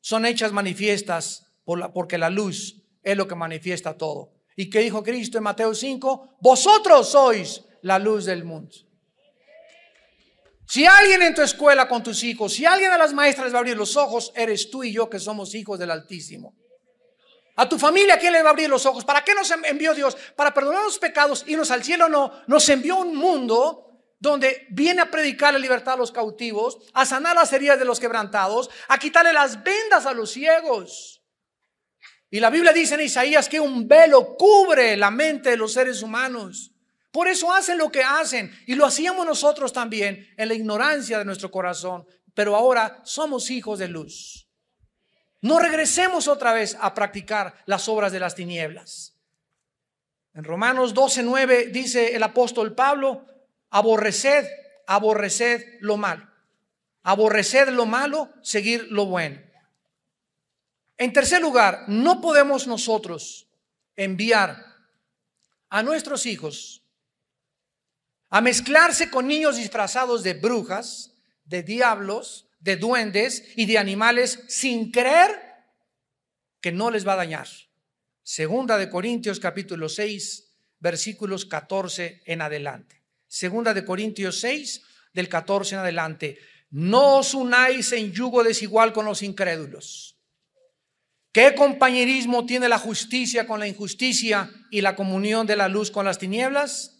son hechas manifiestas por la, porque la luz es lo que manifiesta todo. ¿Y que dijo Cristo en Mateo 5? Vosotros sois la luz del mundo. Si alguien en tu escuela con tus hijos, si alguien a las maestras va a abrir los ojos, eres tú y yo que somos hijos del Altísimo. A tu familia, ¿quién le va a abrir los ojos? ¿Para qué nos envió Dios? Para perdonar los pecados, irnos al cielo, no. Nos envió un mundo donde viene a predicar la libertad a los cautivos, a sanar las heridas de los quebrantados, a quitarle las vendas a los ciegos. Y la Biblia dice en Isaías que un velo cubre la mente de los seres humanos. Por eso hacen lo que hacen y lo hacíamos nosotros también en la ignorancia de nuestro corazón, pero ahora somos hijos de luz. No regresemos otra vez a practicar las obras de las tinieblas. En Romanos 12:9 dice el apóstol Pablo, aborreced, aborreced lo malo. Aborreced lo malo, seguir lo bueno. En tercer lugar, no podemos nosotros enviar a nuestros hijos a mezclarse con niños disfrazados de brujas, de diablos, de duendes y de animales sin creer que no les va a dañar. Segunda de Corintios capítulo 6, versículos 14 en adelante. Segunda de Corintios 6, del 14 en adelante. No os unáis en yugo desigual con los incrédulos. ¿Qué compañerismo tiene la justicia con la injusticia y la comunión de la luz con las tinieblas?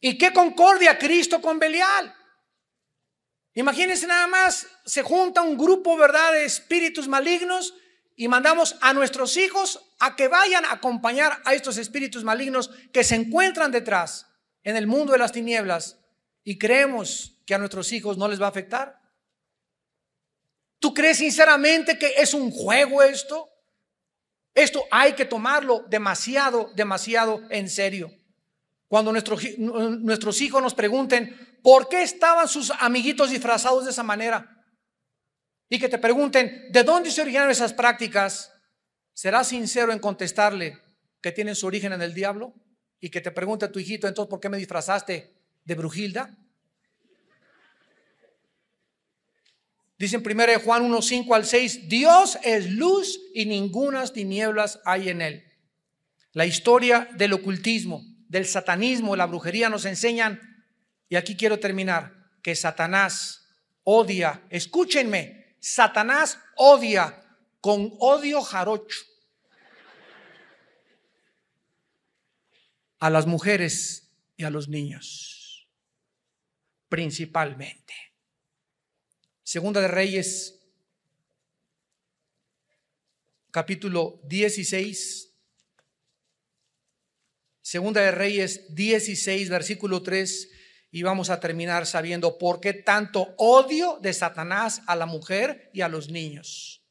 ¿Y qué concordia Cristo con Belial? Imagínense nada más, se junta un grupo, ¿verdad?, de espíritus malignos y mandamos a nuestros hijos a que vayan a acompañar a estos espíritus malignos que se encuentran detrás en el mundo de las tinieblas y creemos que a nuestros hijos no les va a afectar. ¿Tú crees sinceramente que es un juego esto? Esto hay que tomarlo demasiado, demasiado en serio. Cuando nuestros hijos nos pregunten, ¿por qué estaban sus amiguitos disfrazados de esa manera? Y que te pregunten, ¿de dónde se originaron esas prácticas? ¿Serás sincero en contestarle que tienen su origen en el diablo? Y que te pregunte tu hijito, entonces, ¿por qué me disfrazaste de Brujilda? dicen en 1 Juan 1.5 5 al 6, Dios es luz y ningunas tinieblas hay en él. La historia del ocultismo del satanismo, la brujería nos enseñan, y aquí quiero terminar, que Satanás odia, escúchenme, Satanás odia con odio jarocho a las mujeres y a los niños, principalmente. Segunda de Reyes, capítulo 16 Segunda de Reyes 16, versículo 3, y vamos a terminar sabiendo por qué tanto odio de Satanás a la mujer y a los niños.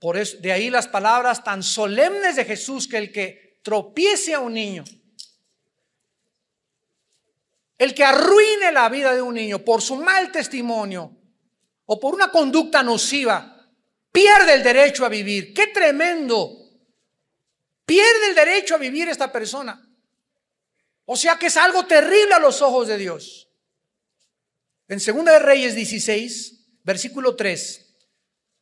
Por eso, de ahí las palabras tan solemnes de Jesús que el que tropiece a un niño, el que arruine la vida de un niño por su mal testimonio o por una conducta nociva, pierde el derecho a vivir. Qué tremendo Pierde el derecho a vivir esta persona. O sea que es algo terrible a los ojos de Dios. En 2 de Reyes 16, versículo 3,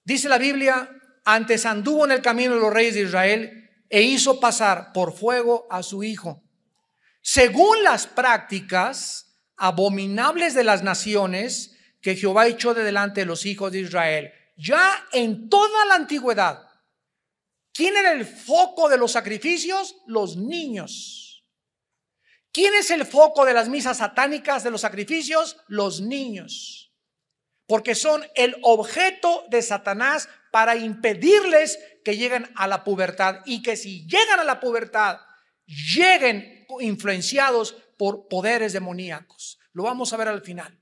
dice la Biblia, antes anduvo en el camino de los reyes de Israel e hizo pasar por fuego a su hijo. Según las prácticas abominables de las naciones que Jehová echó de delante de los hijos de Israel, ya en toda la antigüedad, ¿Quién era el foco de los sacrificios? Los niños. ¿Quién es el foco de las misas satánicas de los sacrificios? Los niños. Porque son el objeto de Satanás para impedirles que lleguen a la pubertad y que si llegan a la pubertad, lleguen influenciados por poderes demoníacos. Lo vamos a ver al final.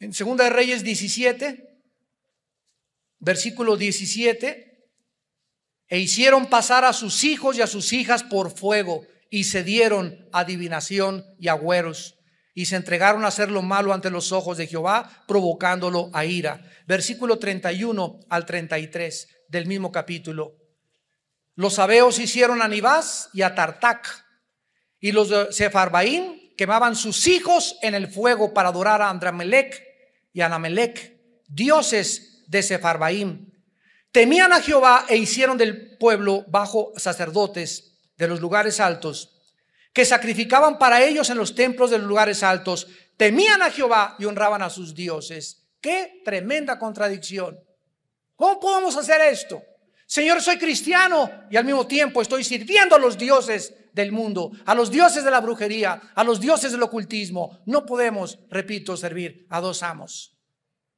En Segunda de Reyes 17, versículo 17, e hicieron pasar a sus hijos y a sus hijas por fuego y se dieron adivinación y agüeros y se entregaron a hacer lo malo ante los ojos de Jehová, provocándolo a ira. Versículo 31 al 33 del mismo capítulo. Los sabeos hicieron a Nibás y a Tartac, y los de Sefarbaín quemaban sus hijos en el fuego para adorar a Andramelec y a Anamelec, dioses de Sefarbaim. Temían a Jehová e hicieron del pueblo bajo sacerdotes de los lugares altos, que sacrificaban para ellos en los templos de los lugares altos. Temían a Jehová y honraban a sus dioses. Qué tremenda contradicción. ¿Cómo podemos hacer esto? Señor, soy cristiano y al mismo tiempo estoy sirviendo a los dioses del mundo, a los dioses de la brujería, a los dioses del ocultismo. No podemos, repito, servir a dos amos.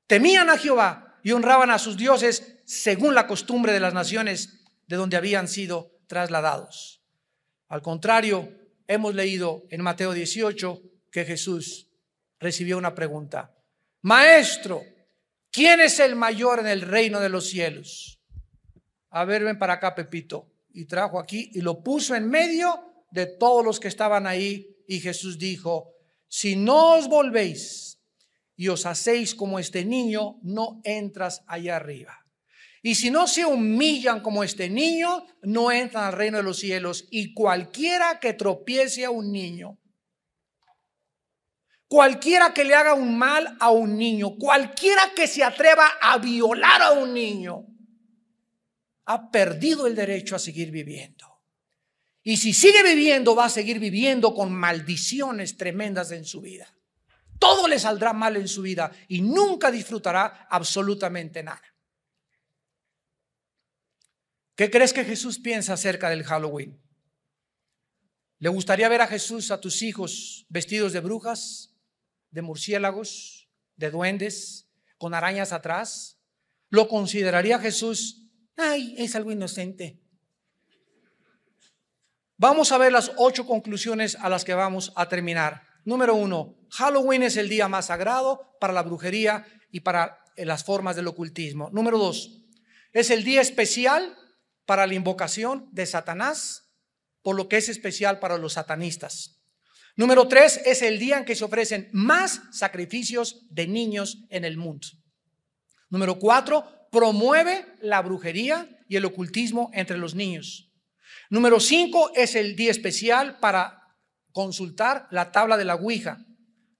Temían a Jehová y honraban a sus dioses según la costumbre de las naciones de donde habían sido trasladados. Al contrario, hemos leído en Mateo 18 que Jesús recibió una pregunta. Maestro, ¿quién es el mayor en el reino de los cielos? A ver, ven para acá, Pepito. Y trajo aquí y lo puso en medio de todos los que estaban ahí. Y Jesús dijo, si no os volvéis y os hacéis como este niño, no entras allá arriba. Y si no se humillan como este niño, no entran al reino de los cielos. Y cualquiera que tropiece a un niño, cualquiera que le haga un mal a un niño, cualquiera que se atreva a violar a un niño, ha perdido el derecho a seguir viviendo. Y si sigue viviendo, va a seguir viviendo con maldiciones tremendas en su vida todo le saldrá mal en su vida y nunca disfrutará absolutamente nada. ¿Qué crees que Jesús piensa acerca del Halloween? ¿Le gustaría ver a Jesús a tus hijos vestidos de brujas, de murciélagos, de duendes, con arañas atrás? ¿Lo consideraría Jesús? Ay, es algo inocente. Vamos a ver las ocho conclusiones a las que vamos a terminar. Número uno, Halloween es el día más sagrado para la brujería y para eh, las formas del ocultismo. Número dos, es el día especial para la invocación de Satanás, por lo que es especial para los satanistas. Número tres, es el día en que se ofrecen más sacrificios de niños en el mundo. Número cuatro, promueve la brujería y el ocultismo entre los niños. Número cinco, es el día especial para consultar la tabla de la Ouija.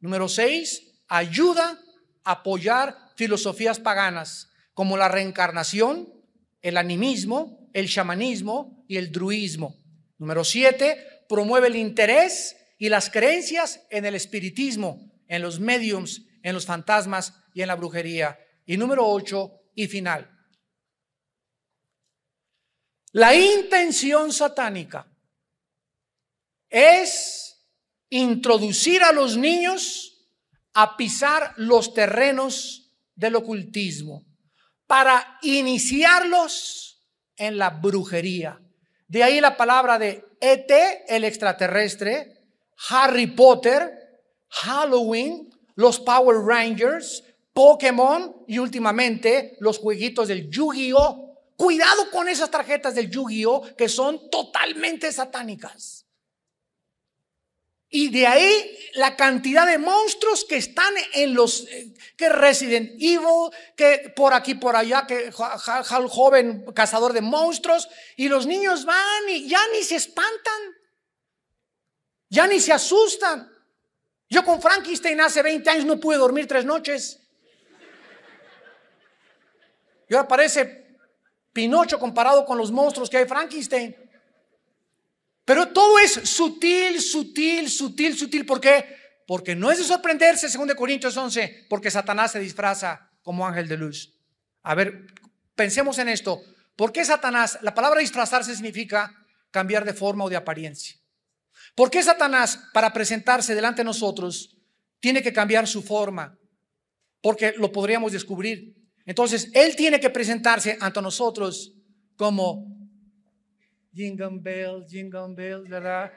Número 6, ayuda a apoyar filosofías paganas como la reencarnación, el animismo, el chamanismo y el druismo. Número 7, promueve el interés y las creencias en el espiritismo, en los mediums, en los fantasmas y en la brujería. Y número 8, y final. La intención satánica es introducir a los niños a pisar los terrenos del ocultismo para iniciarlos en la brujería. De ahí la palabra de ET, el extraterrestre, Harry Potter, Halloween, los Power Rangers, Pokémon y últimamente los jueguitos del Yu-Gi-Oh! Cuidado con esas tarjetas del Yu-Gi-Oh! que son totalmente satánicas. Y de ahí la cantidad de monstruos que están en los eh, que Resident Evil, que por aquí, por allá, que el joven cazador de monstruos, y los niños van y ya ni se espantan, ya ni se asustan. Yo con Frankenstein hace 20 años no pude dormir tres noches. Y ahora parece Pinocho comparado con los monstruos que hay Frankenstein. Pero todo es sutil, sutil, sutil, sutil. ¿Por qué? Porque no es de sorprenderse, según de Corintios 11, porque Satanás se disfraza como ángel de luz. A ver, pensemos en esto. ¿Por qué Satanás? La palabra disfrazarse significa cambiar de forma o de apariencia. ¿Por qué Satanás, para presentarse delante de nosotros, tiene que cambiar su forma? Porque lo podríamos descubrir. Entonces, él tiene que presentarse ante nosotros como Jingle Jingle ¿verdad?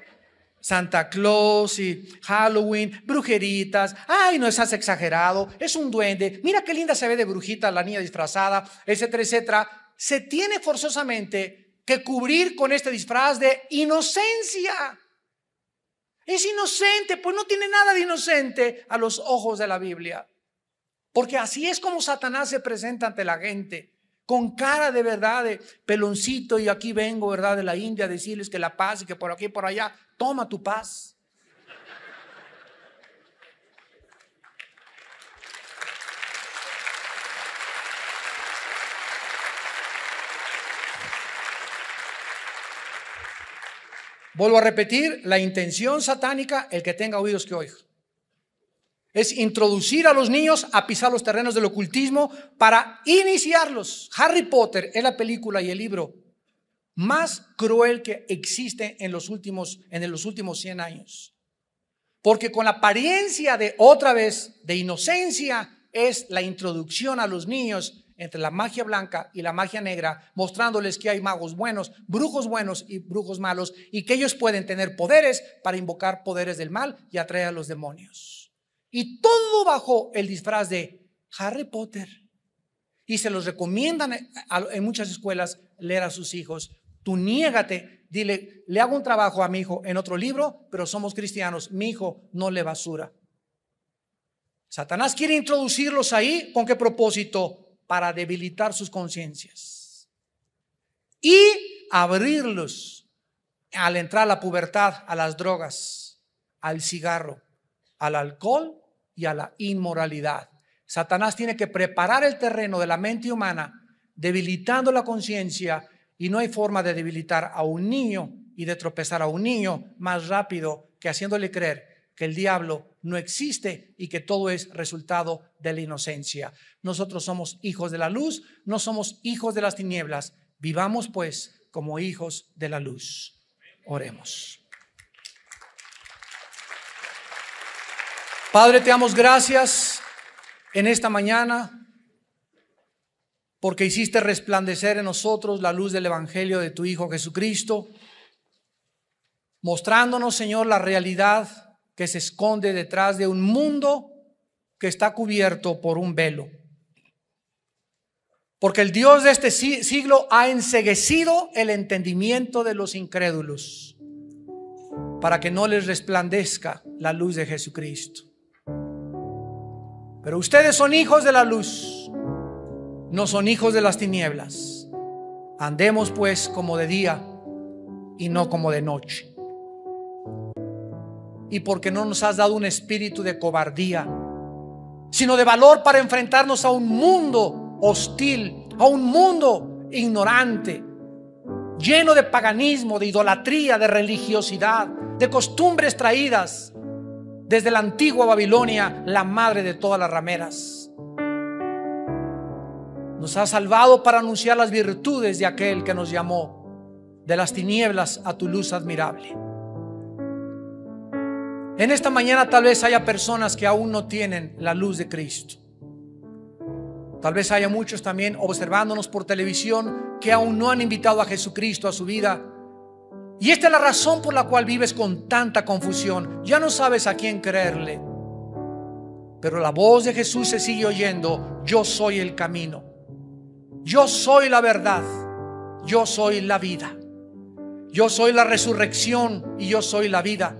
Santa Claus y Halloween, brujeritas. Ay, no estás exagerado, es un duende. Mira qué linda se ve de brujita la niña disfrazada, etcétera, etcétera. Se tiene forzosamente que cubrir con este disfraz de inocencia. Es inocente, pues no tiene nada de inocente a los ojos de la Biblia. Porque así es como Satanás se presenta ante la gente con cara de verdad, de peloncito, y aquí vengo, ¿verdad? De la India, a decirles que la paz y que por aquí, por allá, toma tu paz. Vuelvo a repetir, la intención satánica, el que tenga oídos que oiga es introducir a los niños a pisar los terrenos del ocultismo para iniciarlos. Harry Potter es la película y el libro más cruel que existe en los últimos, en los últimos 100 años. Porque con la apariencia de otra vez de inocencia es la introducción a los niños entre la magia blanca y la magia negra, mostrándoles que hay magos buenos, brujos buenos y brujos malos, y que ellos pueden tener poderes para invocar poderes del mal y atraer a los demonios. Y todo bajo el disfraz de Harry Potter. Y se los recomiendan en muchas escuelas leer a sus hijos. Tú niégate, dile, le hago un trabajo a mi hijo en otro libro, pero somos cristianos. Mi hijo no le basura. Satanás quiere introducirlos ahí. ¿Con qué propósito? Para debilitar sus conciencias. Y abrirlos al entrar a la pubertad, a las drogas, al cigarro, al alcohol y a la inmoralidad. Satanás tiene que preparar el terreno de la mente humana, debilitando la conciencia, y no hay forma de debilitar a un niño y de tropezar a un niño más rápido que haciéndole creer que el diablo no existe y que todo es resultado de la inocencia. Nosotros somos hijos de la luz, no somos hijos de las tinieblas. Vivamos pues como hijos de la luz. Oremos. Padre, te damos gracias en esta mañana porque hiciste resplandecer en nosotros la luz del Evangelio de tu Hijo Jesucristo, mostrándonos, Señor, la realidad que se esconde detrás de un mundo que está cubierto por un velo. Porque el Dios de este siglo ha enseguecido el entendimiento de los incrédulos para que no les resplandezca la luz de Jesucristo. Pero ustedes son hijos de la luz, no son hijos de las tinieblas. Andemos pues como de día y no como de noche. Y porque no nos has dado un espíritu de cobardía, sino de valor para enfrentarnos a un mundo hostil, a un mundo ignorante, lleno de paganismo, de idolatría, de religiosidad, de costumbres traídas desde la antigua Babilonia, la madre de todas las rameras. Nos ha salvado para anunciar las virtudes de aquel que nos llamó de las tinieblas a tu luz admirable. En esta mañana tal vez haya personas que aún no tienen la luz de Cristo. Tal vez haya muchos también observándonos por televisión que aún no han invitado a Jesucristo a su vida y esta es la razón por la cual vives con tanta confusión. Ya no sabes a quién creerle. Pero la voz de Jesús se sigue oyendo. Yo soy el camino. Yo soy la verdad. Yo soy la vida. Yo soy la resurrección y yo soy la vida.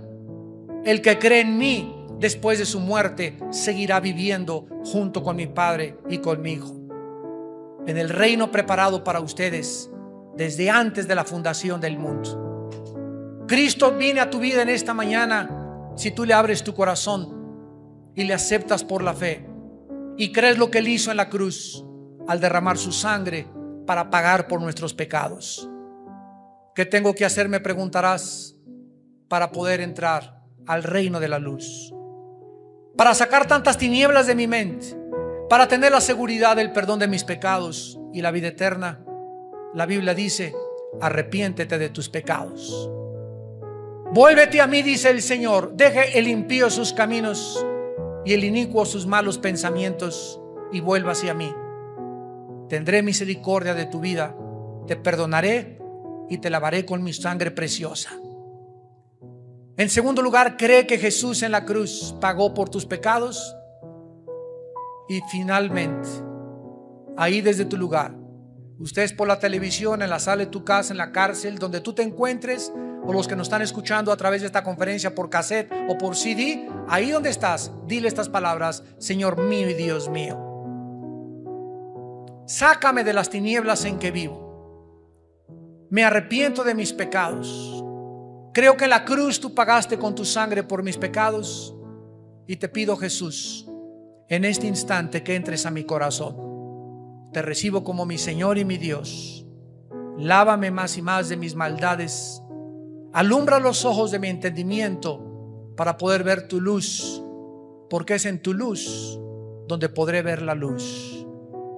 El que cree en mí después de su muerte seguirá viviendo junto con mi Padre y conmigo. En el reino preparado para ustedes desde antes de la fundación del mundo. Cristo viene a tu vida en esta mañana si tú le abres tu corazón y le aceptas por la fe y crees lo que él hizo en la cruz al derramar su sangre para pagar por nuestros pecados. ¿Qué tengo que hacer? Me preguntarás para poder entrar al reino de la luz. Para sacar tantas tinieblas de mi mente, para tener la seguridad del perdón de mis pecados y la vida eterna, la Biblia dice, arrepiéntete de tus pecados. Vuélvete a mí, dice el Señor, deje el impío sus caminos y el inicuo sus malos pensamientos y vuélvase a mí. Tendré misericordia de tu vida, te perdonaré y te lavaré con mi sangre preciosa. En segundo lugar, cree que Jesús en la cruz pagó por tus pecados. Y finalmente, ahí desde tu lugar, es por la televisión, en la sala de tu casa, en la cárcel, donde tú te encuentres, o los que nos están escuchando a través de esta conferencia por cassette o por CD, ahí donde estás, dile estas palabras, Señor mío y Dios mío. Sácame de las tinieblas en que vivo. Me arrepiento de mis pecados. Creo que la cruz tú pagaste con tu sangre por mis pecados. Y te pido, Jesús, en este instante que entres a mi corazón. Te recibo como mi Señor y mi Dios. Lávame más y más de mis maldades Alumbra los ojos de mi entendimiento para poder ver tu luz, porque es en tu luz donde podré ver la luz.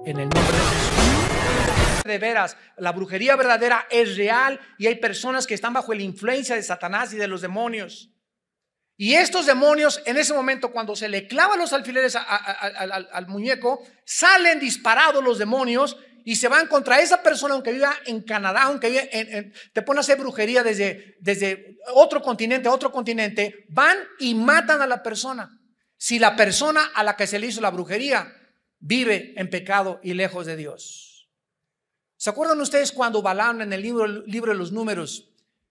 En el nombre de Jesús. De veras, la brujería verdadera es real y hay personas que están bajo la influencia de Satanás y de los demonios. Y estos demonios, en ese momento, cuando se le clavan los alfileres al, al muñeco, salen disparados los demonios y se van contra esa persona, aunque viva en Canadá, aunque viva en, te ponen a hacer brujería desde, desde otro continente, otro continente, van y matan a la persona. Si la persona a la que se le hizo la brujería vive en pecado y lejos de Dios. ¿Se acuerdan ustedes cuando Balaam en el libro, libro de los números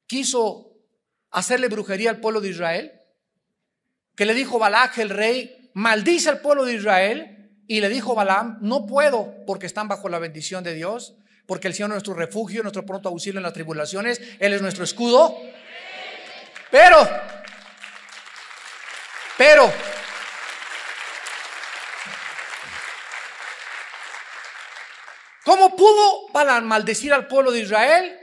quiso hacerle brujería al pueblo de Israel? Que le dijo Balac el rey, maldice al pueblo de Israel y le dijo Balaam, no puedo porque están bajo la bendición de Dios, porque el Señor es nuestro refugio, nuestro pronto auxilio en las tribulaciones, Él es nuestro escudo. Pero, pero, ¿cómo pudo Balaam maldecir al pueblo de Israel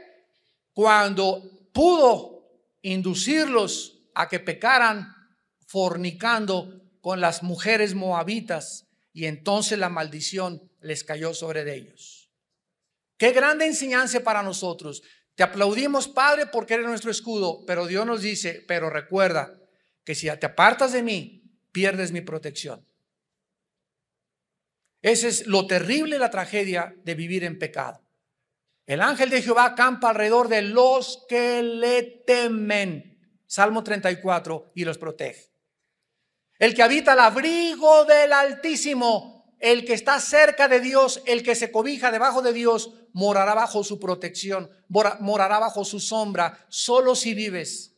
cuando pudo inducirlos a que pecaran fornicando con las mujeres moabitas? y entonces la maldición les cayó sobre ellos. Qué grande enseñanza para nosotros. Te aplaudimos, Padre, porque eres nuestro escudo, pero Dios nos dice, pero recuerda que si te apartas de mí, pierdes mi protección. Ese es lo terrible, la tragedia de vivir en pecado. El ángel de Jehová acampa alrededor de los que le temen. Salmo 34 y los protege el que habita al abrigo del Altísimo, el que está cerca de Dios, el que se cobija debajo de Dios, morará bajo su protección, morará bajo su sombra, solo si vives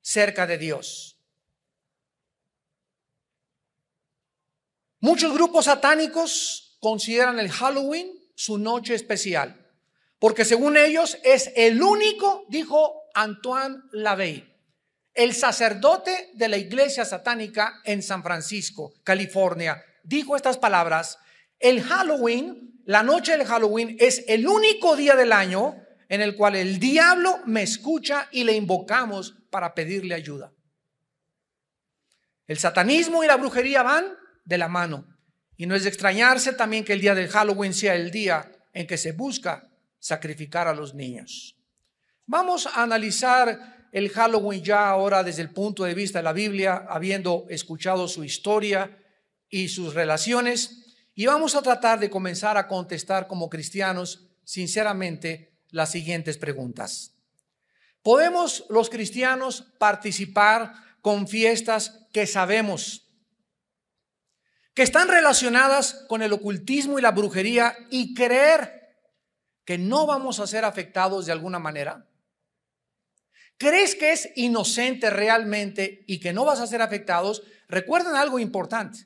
cerca de Dios. Muchos grupos satánicos consideran el Halloween su noche especial, porque según ellos es el único, dijo Antoine Lavey, el sacerdote de la iglesia satánica en San Francisco, California, dijo estas palabras, el Halloween, la noche del Halloween es el único día del año en el cual el diablo me escucha y le invocamos para pedirle ayuda. El satanismo y la brujería van de la mano. Y no es de extrañarse también que el día del Halloween sea el día en que se busca sacrificar a los niños. Vamos a analizar el Halloween ya ahora desde el punto de vista de la Biblia, habiendo escuchado su historia y sus relaciones, y vamos a tratar de comenzar a contestar como cristianos sinceramente las siguientes preguntas. ¿Podemos los cristianos participar con fiestas que sabemos que están relacionadas con el ocultismo y la brujería y creer que no vamos a ser afectados de alguna manera? crees que es inocente realmente y que no vas a ser afectados, recuerden algo importante.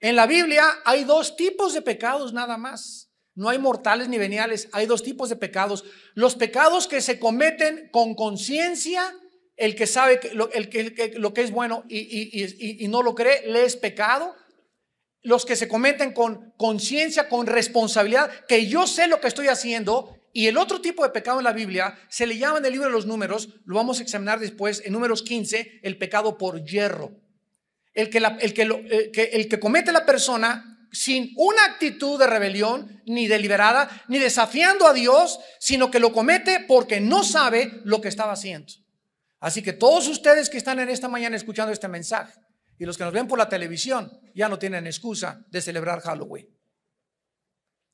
En la Biblia hay dos tipos de pecados nada más. No hay mortales ni veniales, hay dos tipos de pecados. Los pecados que se cometen con conciencia, el que sabe que lo, que, es bueno y, y no lo cree, le es pecado. Los que se cometen con conciencia, con responsabilidad, que yo sé lo que estoy haciendo y el otro tipo de pecado en la Biblia se le llama en el libro de los números, lo vamos a examinar después, en números 15, el pecado por hierro. El que, eh, que, el que comete la persona sin una actitud de rebelión, ni deliberada, ni desafiando a Dios, sino que lo comete porque no sabe lo que estaba haciendo. Así que todos ustedes que están en esta mañana escuchando este mensaje y los que nos ven por la televisión ya no tienen excusa de celebrar Halloween.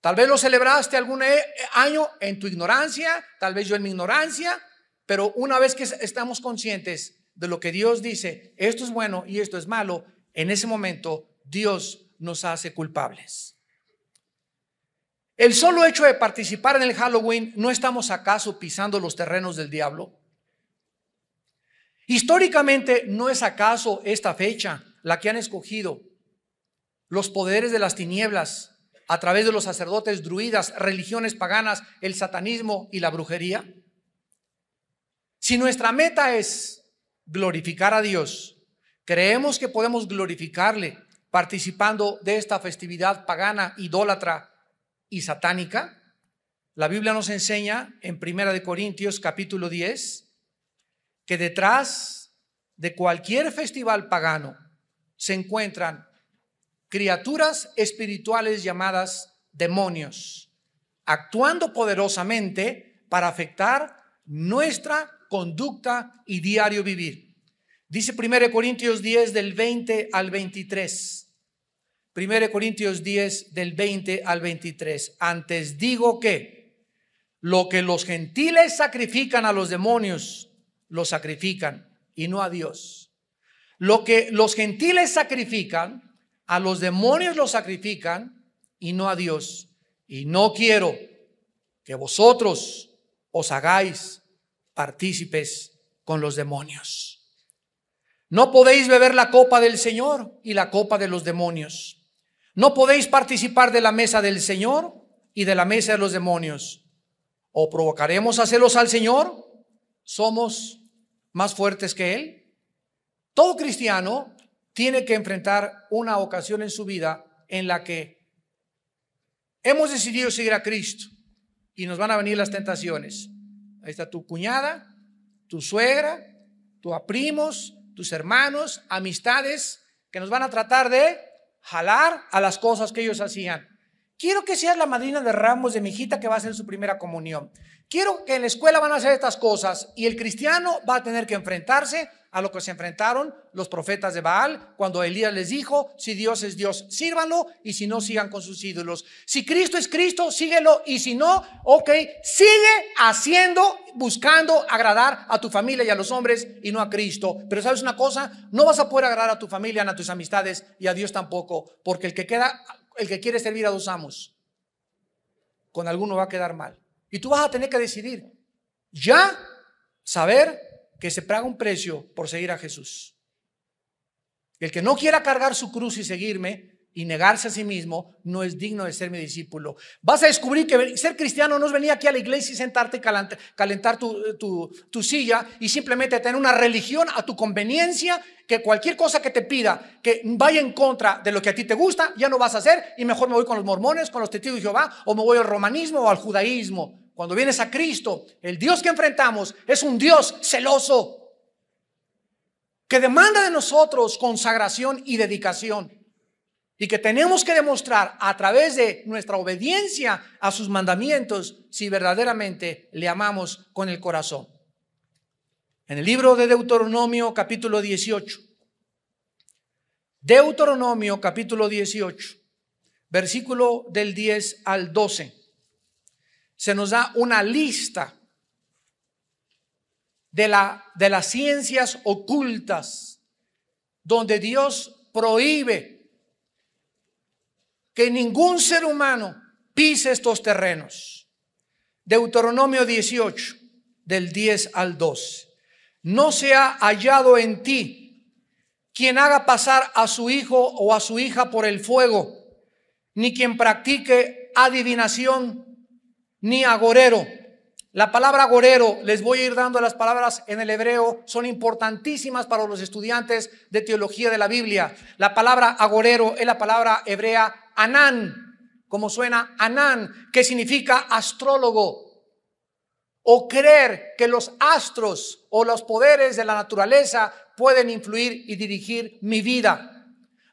Tal vez lo celebraste algún eh, eh, año en tu ignorancia, tal vez yo en mi ignorancia, pero una vez que estamos conscientes de lo que Dios dice, esto es bueno y esto es malo, en ese momento Dios nos hace culpables. El solo hecho de participar en el Halloween, ¿no estamos acaso pisando los terrenos del diablo? Históricamente, ¿no es acaso esta fecha la que han escogido los poderes de las tinieblas a través de los sacerdotes druidas, religiones paganas, el satanismo y la brujería? Si nuestra meta es glorificar a Dios, creemos que podemos glorificarle participando de esta festividad pagana, idólatra y satánica. La Biblia nos enseña en Primera de Corintios capítulo 10 que detrás de cualquier festival pagano se encuentran criaturas espirituales llamadas demonios, actuando poderosamente para afectar nuestra conducta y diario vivir. Dice 1 Corintios 10 del 20 al 23. 1 Corintios 10 del 20 al 23. Antes digo que lo que los gentiles sacrifican a los demonios, lo sacrifican y no a Dios. Lo que los gentiles sacrifican, a los demonios los sacrifican y no a Dios. Y no quiero que vosotros os hagáis partícipes con los demonios. No podéis beber la copa del Señor y la copa de los demonios. No podéis participar de la mesa del Señor y de la mesa de los demonios. O provocaremos a celos al Señor, somos más fuertes que Él. Todo cristiano tiene que enfrentar una ocasión en su vida en la que hemos decidido seguir a Cristo y nos van a venir las tentaciones. Ahí está tu cuñada, tu suegra, tus primos, tus hermanos, amistades que nos van a tratar de jalar a las cosas que ellos hacían. Quiero que seas la madrina de Ramos de mi hijita que va a hacer su primera comunión quiero que en la escuela van a hacer estas cosas y el cristiano va a tener que enfrentarse a lo que se enfrentaron los profetas de Baal cuando Elías les dijo, si Dios es Dios, sírvanlo y si no, sigan con sus ídolos. Si Cristo es Cristo, síguelo y si no, ok, sigue haciendo, buscando agradar a tu familia y a los hombres y no a Cristo. Pero sabes una cosa, no vas a poder agradar a tu familia, ni a tus amistades y a Dios tampoco, porque el que queda, el que quiere servir a dos amos, con alguno va a quedar mal. Y tú vas a tener que decidir ya saber que se paga un precio por seguir a Jesús. El que no quiera cargar su cruz y seguirme y negarse a sí mismo no es digno de ser mi discípulo. Vas a descubrir que ser cristiano no es venir aquí a la iglesia y sentarte y calentar eh, tu, silla y simplemente tener una religión a tu conveniencia que cualquier cosa que te pida que vaya en contra de lo que a ti te gusta ya no vas a hacer y mejor me voy con los mormones, con los testigos de Jehová o me voy al romanismo o al judaísmo cuando vienes a Cristo, el Dios que enfrentamos es un Dios celoso, que demanda de nosotros consagración y dedicación, y que tenemos que demostrar a través de nuestra obediencia a sus mandamientos si verdaderamente le amamos con el corazón. En el libro de Deuteronomio capítulo 18, Deuteronomio capítulo 18, versículo del 10 al 12 se nos da una lista de, la, de las ciencias ocultas, donde Dios prohíbe que ningún ser humano pise estos terrenos. Deuteronomio 18, del 10 al 2. No se ha hallado en ti quien haga pasar a su hijo o a su hija por el fuego, ni quien practique adivinación ni agorero. La palabra agorero, les voy a ir dando las palabras en el hebreo, son importantísimas para los estudiantes de teología de la Biblia. La palabra agorero es la palabra hebrea anán, como suena anán, que significa astrólogo o creer que los astros o los poderes de la naturaleza pueden influir y dirigir mi vida.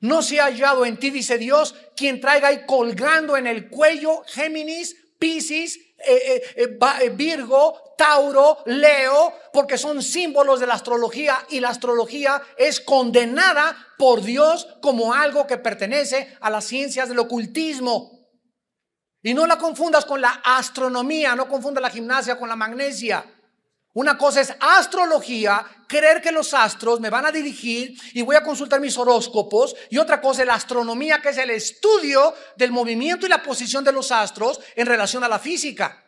No se ha hallado en ti, dice Dios, quien traiga ahí colgando en el cuello, Géminis, Pisces, eh, eh, eh, Virgo, Tauro, Leo, porque son símbolos de la astrología y la astrología es condenada por Dios como algo que pertenece a las ciencias del ocultismo. Y no la confundas con la astronomía, no confundas la gimnasia con la magnesia. Una cosa es astrología, creer que los astros me van a dirigir y voy a consultar mis horóscopos. Y otra cosa es la astronomía, que es el estudio del movimiento y la posición de los astros en relación a la física.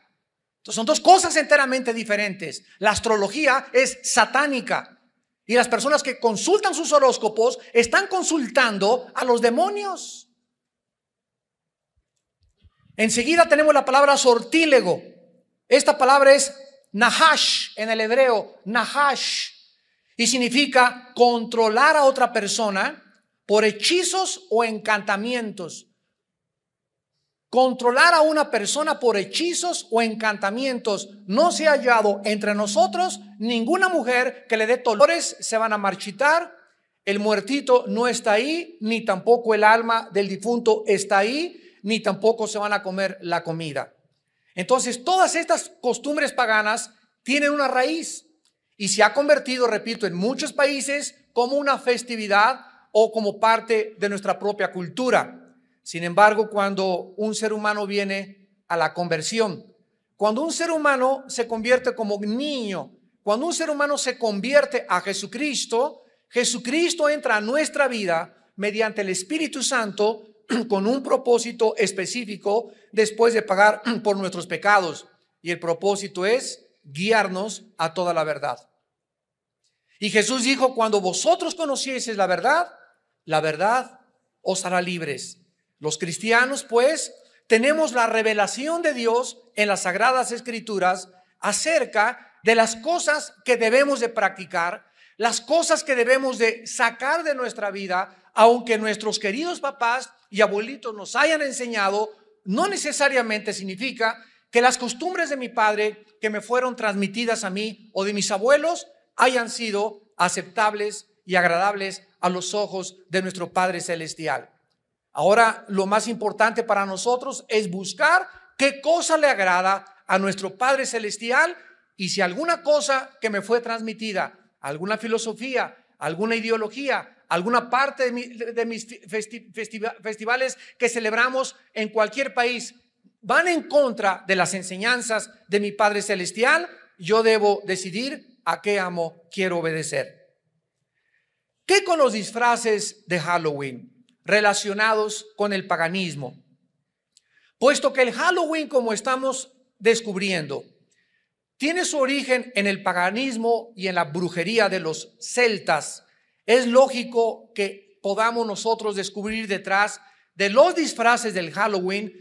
Entonces son dos cosas enteramente diferentes. La astrología es satánica. Y las personas que consultan sus horóscopos están consultando a los demonios. Enseguida tenemos la palabra sortílego. Esta palabra es Nahash en el hebreo, Nahash, y significa controlar a otra persona por hechizos o encantamientos. Controlar a una persona por hechizos o encantamientos. No se ha hallado entre nosotros ninguna mujer que le dé dolores, se van a marchitar, el muertito no está ahí, ni tampoco el alma del difunto está ahí, ni tampoco se van a comer la comida. Entonces, todas estas costumbres paganas tienen una raíz y se ha convertido, repito, en muchos países como una festividad o como parte de nuestra propia cultura. Sin embargo, cuando un ser humano viene a la conversión, cuando un ser humano se convierte como niño, cuando un ser humano se convierte a Jesucristo, Jesucristo entra a nuestra vida mediante el Espíritu Santo con un propósito específico después de pagar por nuestros pecados. Y el propósito es guiarnos a toda la verdad. Y Jesús dijo, cuando vosotros conocieseis la verdad, la verdad os hará libres. Los cristianos, pues, tenemos la revelación de Dios en las sagradas escrituras acerca de las cosas que debemos de practicar, las cosas que debemos de sacar de nuestra vida, aunque nuestros queridos papás y abuelitos nos hayan enseñado, no necesariamente significa que las costumbres de mi padre que me fueron transmitidas a mí o de mis abuelos hayan sido aceptables y agradables a los ojos de nuestro Padre Celestial. Ahora lo más importante para nosotros es buscar qué cosa le agrada a nuestro Padre Celestial y si alguna cosa que me fue transmitida, alguna filosofía, alguna ideología, alguna parte de, mis festivales que celebramos en cualquier país van en contra de las enseñanzas de mi Padre Celestial, yo debo decidir a qué amo quiero obedecer. ¿Qué con los disfraces de Halloween relacionados con el paganismo? Puesto que el Halloween, como estamos descubriendo, tiene su origen en el paganismo y en la brujería de los celtas. Es lógico que podamos nosotros descubrir detrás de los disfraces del Halloween,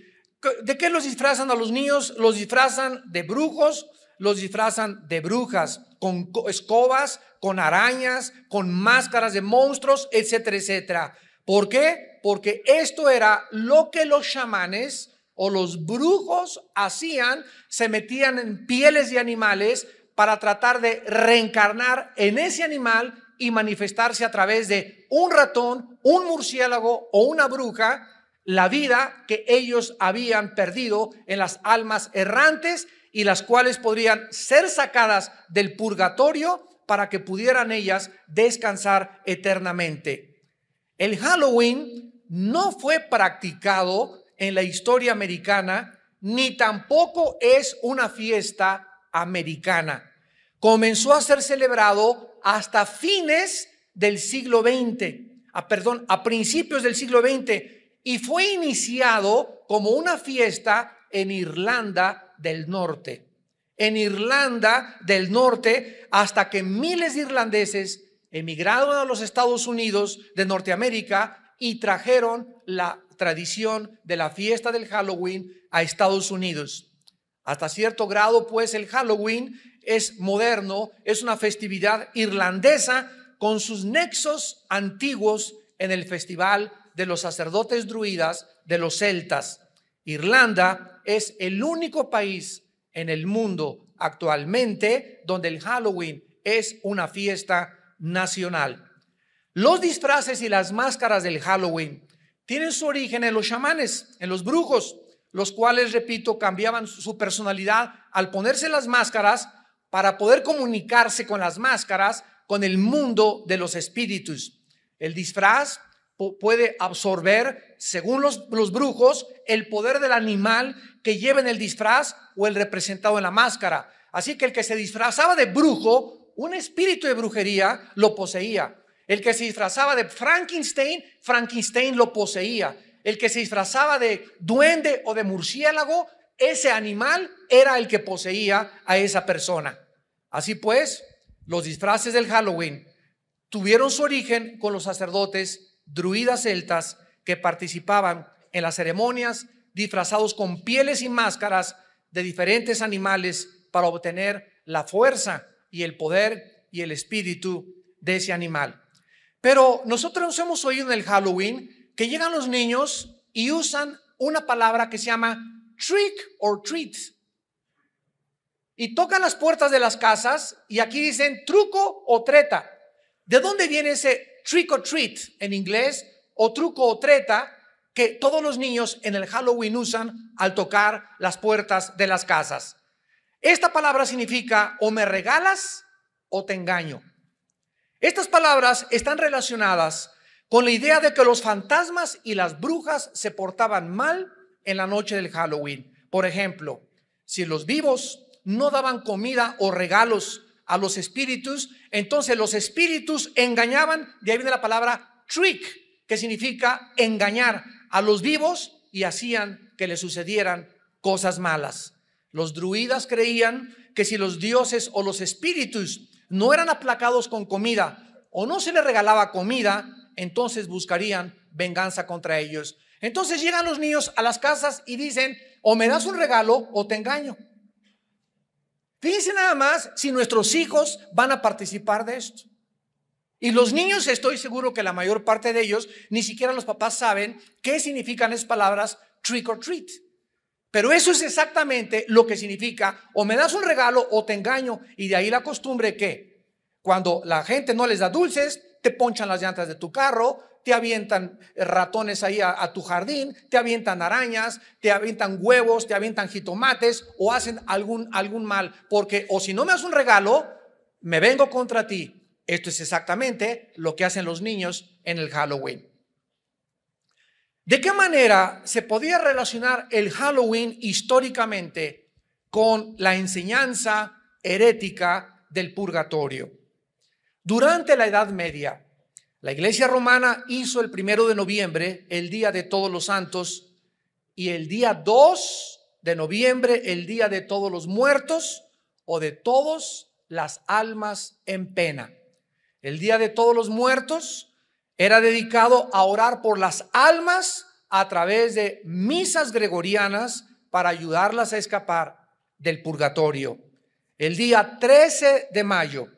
¿de qué los disfrazan a los niños? Los disfrazan de brujos, los disfrazan de brujas, con escobas, con arañas, con máscaras de monstruos, etcétera, etcétera. ¿Por qué? Porque esto era lo que los chamanes, o los brujos hacían, se metían en pieles de animales para tratar de reencarnar en ese animal y manifestarse a través de un ratón, un murciélago o una bruja la vida que ellos habían perdido en las almas errantes y las cuales podrían ser sacadas del purgatorio para que pudieran ellas descansar eternamente. El Halloween no fue practicado en la historia americana, ni tampoco es una fiesta americana. Comenzó a ser celebrado hasta fines del siglo XX, a, ah, perdón, a principios del siglo XX, y fue iniciado como una fiesta en Irlanda del Norte. En Irlanda del Norte, hasta que miles de irlandeses emigraron a los Estados Unidos de Norteamérica y trajeron la tradición de la fiesta del Halloween a Estados Unidos. Hasta cierto grado, pues, el Halloween es moderno, es una festividad irlandesa con sus nexos antiguos en el festival de los sacerdotes druidas de los celtas. Irlanda es el único país en el mundo actualmente donde el Halloween es una fiesta nacional. Los disfraces y las máscaras del Halloween tienen su origen en los chamanes, en los brujos, los cuales, repito, cambiaban su personalidad al ponerse las máscaras para poder comunicarse con las máscaras con el mundo de los espíritus. El disfraz puede absorber, según los, brujos, el poder del animal que lleva en el disfraz o el representado en la máscara. Así que el que se disfrazaba de brujo, un espíritu de brujería lo poseía. El que se disfrazaba de Frankenstein, Frankenstein lo poseía. El que se disfrazaba de duende o de murciélago, ese animal era el que poseía a esa persona. Así pues, los disfraces del Halloween tuvieron su origen con los sacerdotes druidas celtas que participaban en las ceremonias disfrazados con pieles y máscaras de diferentes animales para obtener la fuerza y el poder y el espíritu de ese animal. Pero nosotros hemos oído en el Halloween que llegan los niños y usan una palabra que se llama trick or treat. Y tocan las puertas de las casas y aquí dicen truco o treta. ¿De dónde viene ese trick or treat en inglés o truco o treta que todos los niños en el Halloween usan al tocar las puertas de las casas? Esta palabra significa o me regalas o te engaño. Estas palabras están relacionadas con la idea de que los fantasmas y las brujas se portaban mal en la noche del Halloween. Por ejemplo, si los vivos no daban comida o regalos a los espíritus, entonces los espíritus engañaban, de ahí viene la palabra trick, que significa engañar a los vivos y hacían que les sucedieran cosas malas. Los druidas creían que si los dioses o los espíritus no eran aplacados con comida o no se les regalaba comida, entonces buscarían venganza contra ellos. Entonces llegan los niños a las casas y dicen, o me das un regalo o te engaño. Fíjense nada más si nuestros hijos van a participar de esto. Y los niños, estoy seguro que la mayor parte de ellos, ni siquiera los papás saben qué significan esas palabras trick or treat. Pero eso es exactamente lo que significa o me das un regalo o te engaño y de ahí la costumbre que cuando la gente no les da dulces, te ponchan las llantas de tu carro, te avientan ratones ahí a, tu jardín, te avientan arañas, te avientan huevos, te avientan jitomates o hacen algún, algún mal. Porque o si no me das un regalo, me vengo contra ti. Esto es exactamente lo que hacen los niños en el Halloween. ¿De qué manera se podía relacionar el Halloween históricamente con la enseñanza herética del purgatorio? Durante la Edad Media, la Iglesia Romana hizo el primero de noviembre el Día de Todos los Santos y el día 2 de noviembre el Día de Todos los Muertos o de todos las almas en pena. El Día de Todos los Muertos era dedicado a orar por las almas a través de misas gregorianas para ayudarlas a escapar del purgatorio. El día 13 de mayo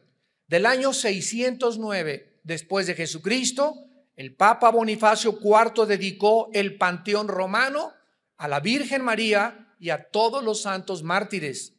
del año 609 después de Jesucristo, el Papa Bonifacio IV dedicó el panteón romano a la Virgen María y a todos los santos mártires.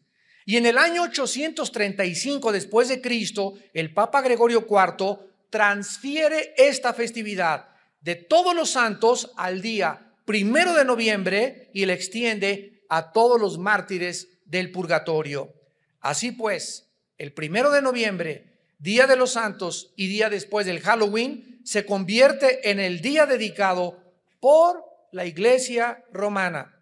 Y en el año 835 después de Cristo, el Papa Gregorio IV transfiere esta festividad de todos los santos al día primero de noviembre y le extiende a todos los mártires del purgatorio. Así pues, el primero de noviembre, día de los santos y día después del Halloween, se convierte en el día dedicado por la iglesia romana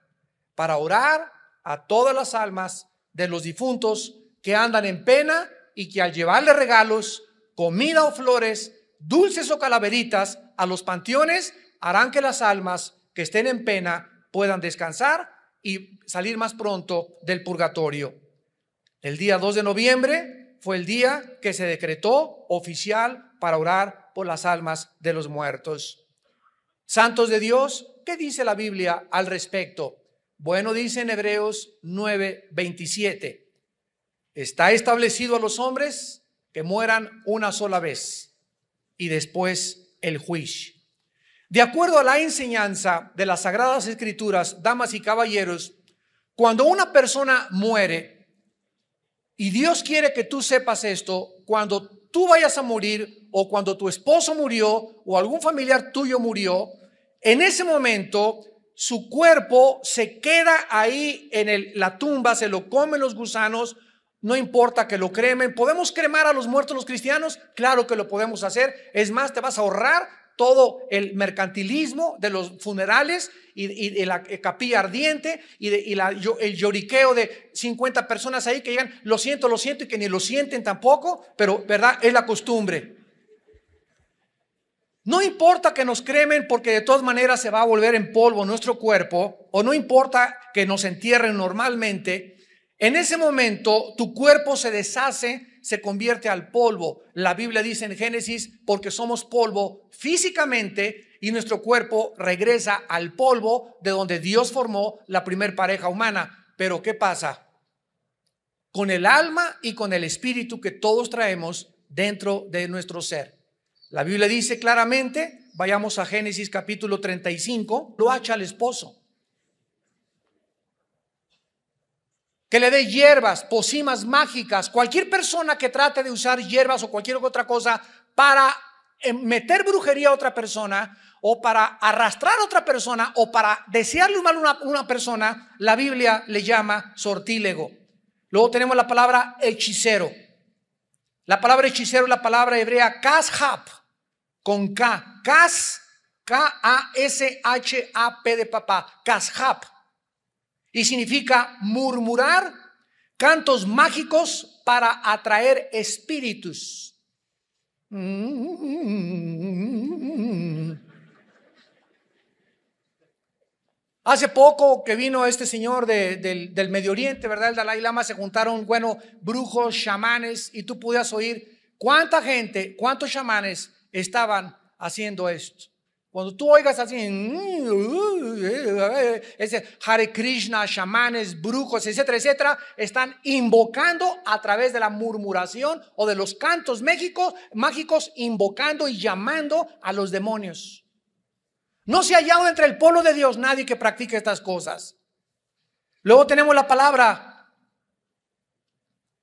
para orar a todas las almas de los difuntos que andan en pena y que al llevarle regalos comida o flores, dulces o calaveritas a los panteones harán que las almas que estén en pena puedan descansar y salir más pronto del purgatorio. El día 2 de noviembre fue el día que se decretó oficial para orar por las almas de los muertos. Santos de Dios, ¿qué dice la Biblia al respecto? Bueno, dice en Hebreos 927 Está establecido a los hombres que mueran una sola vez y después el juicio. De acuerdo a la enseñanza de las Sagradas Escrituras, damas y caballeros, cuando una persona muere, y Dios quiere que tú sepas esto, cuando tú vayas a morir o cuando tu esposo murió o algún familiar tuyo murió, en ese momento su cuerpo se queda ahí en la tumba, se lo comen los gusanos, no importa que lo cremen. ¿Podemos cremar a los muertos los cristianos? Claro que lo podemos hacer. Es más, te vas a ahorrar todo el mercantilismo de los funerales y, de la capilla ardiente y, el lloriqueo de 50 personas ahí que llegan, lo siento, lo siento y que ni lo sienten tampoco, pero verdad, es la costumbre. No importa que nos cremen porque de todas maneras se va a volver en polvo nuestro cuerpo, o no importa que nos entierren normalmente, en ese momento tu cuerpo se deshace, se convierte al polvo. La Biblia dice en Génesis, porque somos polvo físicamente y nuestro cuerpo regresa al polvo de donde Dios formó la primer pareja humana. Pero ¿qué pasa? Con el alma y con el espíritu que todos traemos dentro de nuestro ser. La Biblia dice claramente, vayamos a Génesis capítulo 35, lo hacha el esposo. que le dé hierbas, pocimas mágicas, cualquier persona que trate de usar hierbas o cualquier otra cosa para eh, meter brujería a otra persona o para arrastrar a otra persona o para desearle un mal a una, persona, la Biblia le llama sortílego. Luego tenemos la palabra hechicero. La palabra hechicero es la palabra hebrea kashap, con K, kas, K-A-S-H-A-P de papá, kashap y significa murmurar cantos mágicos para atraer espíritus. Hace poco que vino este señor del, Medio Oriente, ¿verdad? El Dalai Lama se juntaron, bueno, brujos, chamanes, y tú podías oír cuánta gente, cuántos chamanes estaban haciendo esto. Cuando tú oigas así, ese Hare Krishna, chamanes, brujos, etcétera, etcétera, están invocando a través de la murmuración o de los cantos mágicos, invocando y llamando a los demonios. No se ha hallado entre el pueblo de Dios nadie que practique estas cosas. Luego tenemos la palabra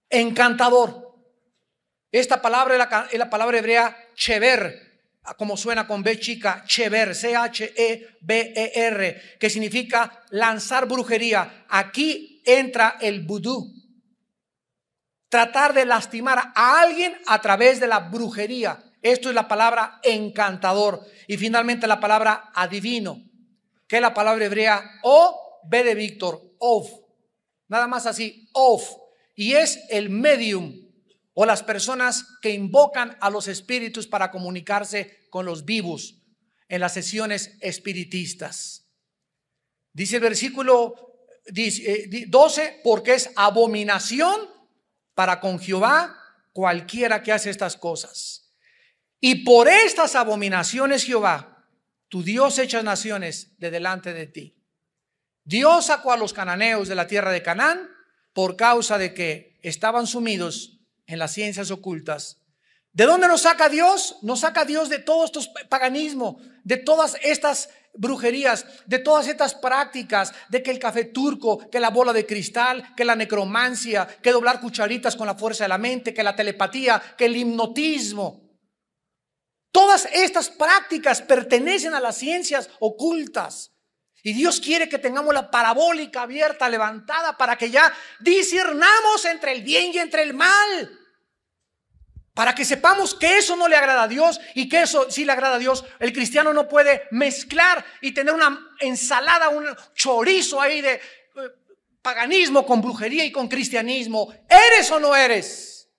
encantador. Esta palabra es la, es la palabra hebrea chever, como suena con B chica, Chever, C-H-E-B-E-R, que significa lanzar brujería. Aquí entra el vudú. Tratar de lastimar a alguien a través de la brujería. Esto es la palabra encantador. Y finalmente la palabra adivino, que es la palabra hebrea o B de Víctor, of. Nada más así, of. Y es el medium o las personas que invocan a los espíritus para comunicarse con los vivos en las sesiones espiritistas. Dice el versículo 12, eh, porque es abominación para con Jehová cualquiera que hace estas cosas. Y por estas abominaciones Jehová, tu Dios echa naciones de delante de ti. Dios sacó a los cananeos de la tierra de Canaán por causa de que estaban sumidos en las ciencias ocultas. ¿De dónde nos saca Dios? Nos saca Dios de todos estos paganismo de todas estas brujerías, de todas estas prácticas, de que el café turco, que la bola de cristal, que la necromancia, que doblar cucharitas con la fuerza de la mente, que la telepatía, que el hipnotismo. Todas estas prácticas pertenecen a las ciencias ocultas. Y Dios quiere que tengamos la parabólica abierta, levantada, para que ya discernamos entre el bien y entre el mal. Para que sepamos que eso no le agrada a Dios y que eso sí le agrada a Dios. El cristiano no puede mezclar y tener una ensalada, un chorizo ahí de eh, paganismo con brujería y con cristianismo. ¿Eres o no eres?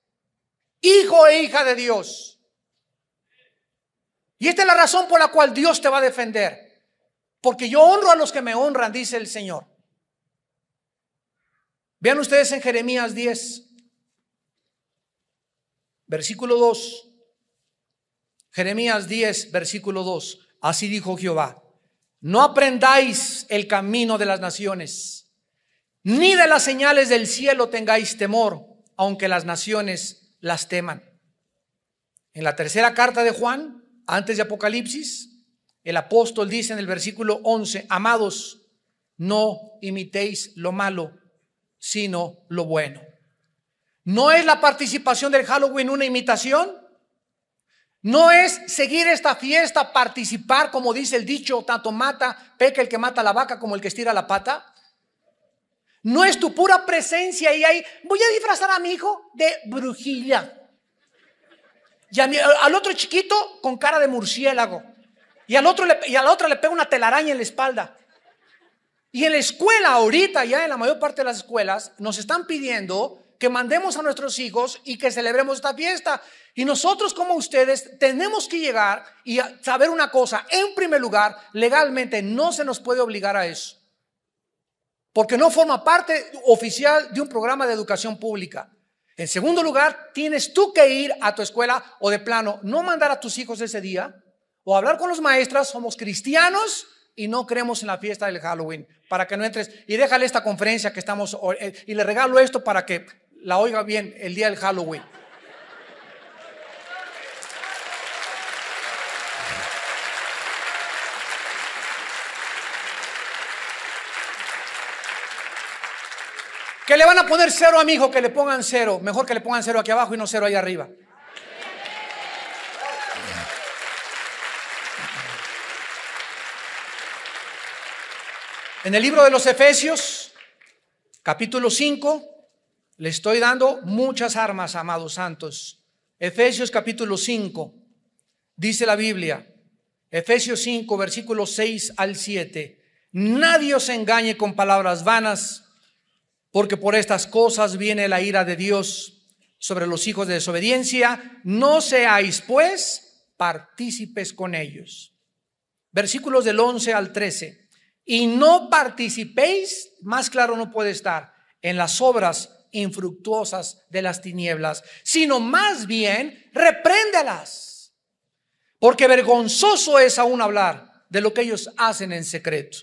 Hijo e hija de Dios. Y esta es la razón por la cual Dios te va a defender. Porque yo honro a los que me honran, dice el Señor. Vean ustedes en Jeremías 10, Versículo 2. Jeremías 10, versículo 2. Así dijo Jehová. No aprendáis el camino de las naciones, ni de las señales del cielo tengáis temor, aunque las naciones las teman. En la tercera carta de Juan, antes de Apocalipsis, el apóstol dice en el versículo 11, amados, no imitéis lo malo, sino lo bueno. ¿No es la participación del Halloween una imitación? ¿No es seguir esta fiesta, participar, como dice el dicho, tanto mata, peca el que mata la vaca como el que estira la pata? No es tu pura presencia y ahí voy a disfrazar a mi hijo de brujilla. Y al otro chiquito con cara de murciélago. Y al otro y a la otra le pega una telaraña en la espalda. Y en la escuela ahorita, ya en la mayor parte de las escuelas, nos están pidiendo que mandemos a nuestros hijos y que celebremos esta fiesta. Y nosotros como ustedes tenemos que llegar y saber una cosa. En primer lugar, legalmente no se nos puede obligar a eso. Porque no forma parte oficial de un programa de educación pública. En segundo lugar, tienes tú que ir a tu escuela o de plano no mandar a tus hijos ese día o hablar con los maestras. Somos cristianos y no creemos en la fiesta del Halloween para que no entres. Y déjale esta conferencia que estamos, eh, y le regalo esto para que la oiga bien el día del Halloween. Que le van a poner cero a mi hijo, que le pongan cero. Mejor que le pongan cero aquí abajo y no cero ahí arriba. En el libro de los Efesios, capítulo 5, le estoy dando muchas armas, amados santos. Efesios capítulo 5, dice la Biblia, Efesios 5, versículos 6 al 7. Nadie os engañe con palabras vanas, porque por estas cosas viene la ira de Dios sobre los hijos de desobediencia. No seáis, pues, partícipes con ellos. Versículos del 11 al 13. Y no participéis, más claro no puede estar, en las obras infructuosas de las tinieblas, sino más bien repréndelas. Porque vergonzoso es aún hablar de lo que ellos hacen en secreto.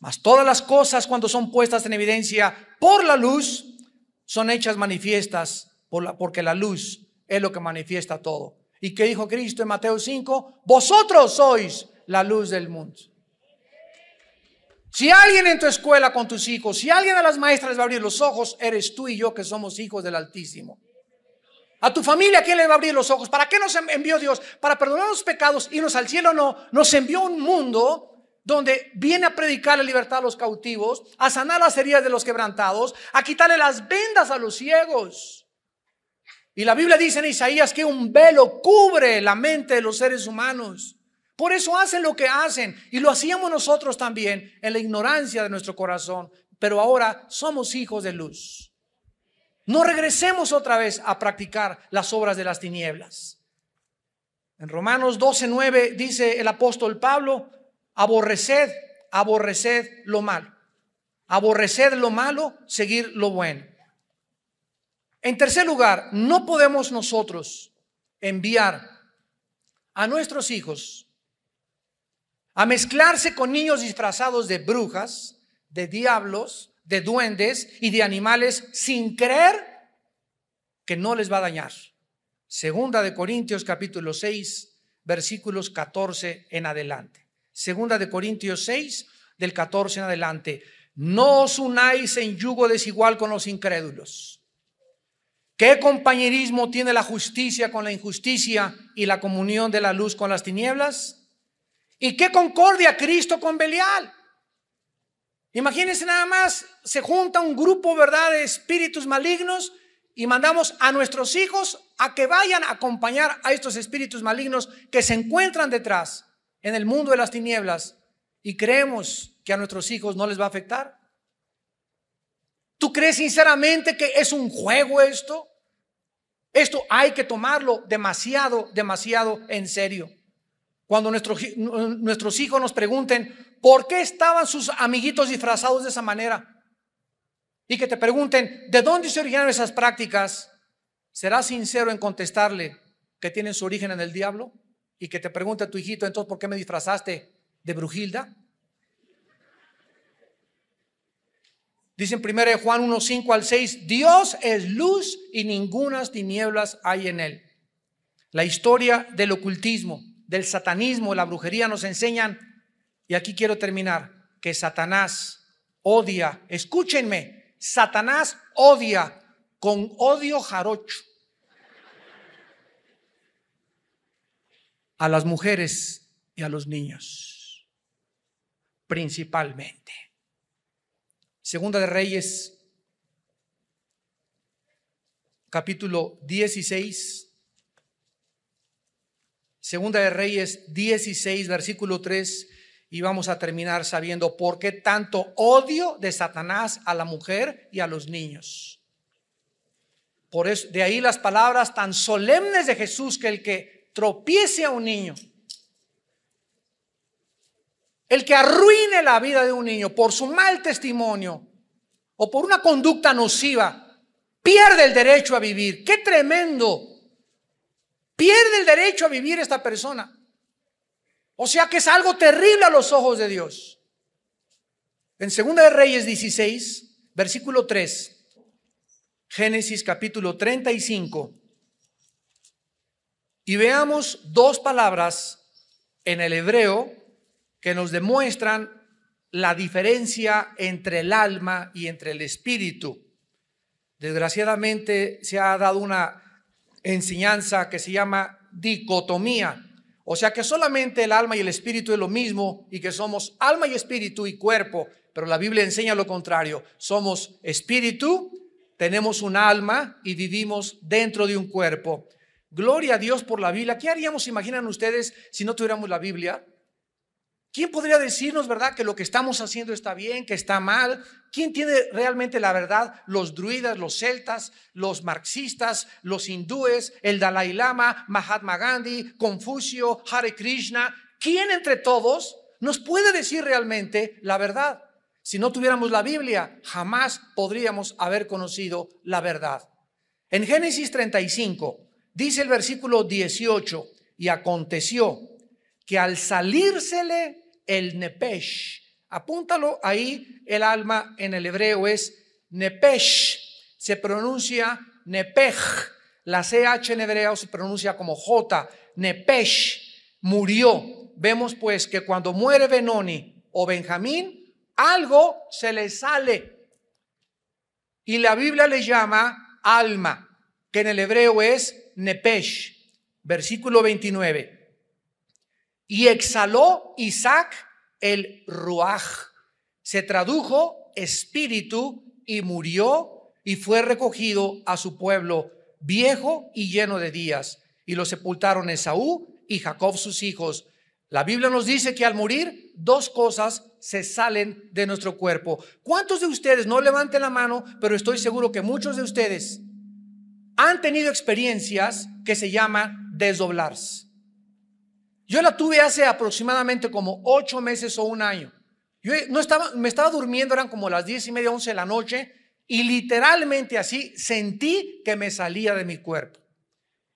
Mas todas las cosas cuando son puestas en evidencia por la luz, son hechas manifiestas por la, porque la luz es lo que manifiesta todo. ¿Y que dijo Cristo en Mateo 5? Vosotros sois la luz del mundo. Si alguien en tu escuela con tus hijos, si alguien a las maestras les va a abrir los ojos, eres tú y yo que somos hijos del Altísimo. A tu familia, ¿quién le va a abrir los ojos? ¿Para qué nos envió Dios? Para perdonar los pecados, irnos al cielo, no. Nos envió un mundo donde viene a predicar la libertad a los cautivos, a sanar las heridas de los quebrantados, a quitarle las vendas a los ciegos. Y la Biblia dice en Isaías que un velo cubre la mente de los seres humanos. Por eso hacen lo que hacen y lo hacíamos nosotros también en la ignorancia de nuestro corazón, pero ahora somos hijos de luz. No regresemos otra vez a practicar las obras de las tinieblas. En Romanos 12:9 dice el apóstol Pablo, aborreced, aborreced lo malo. Aborrecer lo malo, seguir lo bueno. En tercer lugar, no podemos nosotros enviar a nuestros hijos a mezclarse con niños disfrazados de brujas, de diablos, de duendes y de animales sin creer que no les va a dañar. Segunda de Corintios capítulo 6, versículos 14 en adelante. Segunda de Corintios 6, del 14 en adelante. No os unáis en yugo desigual con los incrédulos. ¿Qué compañerismo tiene la justicia con la injusticia y la comunión de la luz con las tinieblas? ¿Y qué concordia Cristo con Belial? Imagínense nada más, se junta un grupo, ¿verdad?, de espíritus malignos y mandamos a nuestros hijos a que vayan a acompañar a estos espíritus malignos que se encuentran detrás en el mundo de las tinieblas y creemos que a nuestros hijos no les va a afectar. ¿Tú crees sinceramente que es un juego esto? Esto hay que tomarlo demasiado, demasiado en serio. Cuando nuestros hijos nos pregunten, ¿por qué estaban sus amiguitos disfrazados de esa manera? Y que te pregunten, ¿de dónde se originaron esas prácticas? ¿Serás sincero en contestarle que tienen su origen en el diablo? Y que te pregunte tu hijito, entonces, ¿por qué me disfrazaste de Brujilda? Dicen en 1 Juan 1.5 5 al 6, Dios es luz y ningunas tinieblas hay en él. La historia del ocultismo del satanismo, la brujería nos enseñan, y aquí quiero terminar, que Satanás odia, escúchenme, Satanás odia con odio jarocho a las mujeres y a los niños, principalmente. Segunda de Reyes, capítulo 16 Segunda de Reyes 16, versículo 3, y vamos a terminar sabiendo por qué tanto odio de Satanás a la mujer y a los niños. Por eso, de ahí las palabras tan solemnes de Jesús que el que tropiece a un niño, el que arruine la vida de un niño por su mal testimonio o por una conducta nociva, pierde el derecho a vivir. Qué tremendo Pierde el derecho a vivir esta persona. O sea que es algo terrible a los ojos de Dios. En 2 de Reyes 16, versículo 3, Génesis capítulo 35, y veamos dos palabras en el hebreo que nos demuestran la diferencia entre el alma y entre el espíritu. Desgraciadamente se ha dado una enseñanza que se llama dicotomía. O sea que solamente el alma y el espíritu es lo mismo y que somos alma y espíritu y cuerpo, pero la Biblia enseña lo contrario. Somos espíritu, tenemos un alma y vivimos dentro de un cuerpo. Gloria a Dios por la Biblia. ¿Qué haríamos, imaginan ustedes, si no tuviéramos la Biblia? ¿Quién podría decirnos, verdad, que lo que estamos haciendo está bien, que está mal? ¿Quién tiene realmente la verdad? Los druidas, los celtas, los marxistas, los hindúes, el Dalai Lama, Mahatma Gandhi, Confucio, Hare Krishna. ¿Quién entre todos nos puede decir realmente la verdad? Si no tuviéramos la Biblia, jamás podríamos haber conocido la verdad. En Génesis 35 dice el versículo 18, y aconteció que al salírsele el nepesh, apúntalo ahí, el alma en el hebreo es nepesh, se pronuncia nepej. la CH en hebreo se pronuncia como J, nepesh, murió. Vemos pues que cuando muere Benoni o Benjamín, algo se le sale. Y la Biblia le llama alma, que en el hebreo es nepesh. Versículo 29. Y exhaló Isaac el ruaj. Se tradujo espíritu y murió y fue recogido a su pueblo viejo y lleno de días. Y lo sepultaron Esaú y Jacob sus hijos. La Biblia nos dice que al morir dos cosas se salen de nuestro cuerpo. ¿Cuántos de ustedes, no levanten la mano, pero estoy seguro que muchos de ustedes han tenido experiencias que se llaman desdoblarse? Yo la tuve hace aproximadamente como ocho meses o un año. Yo no estaba, me estaba durmiendo, eran como las diez y media, once de la noche, y literalmente así sentí que me salía de mi cuerpo.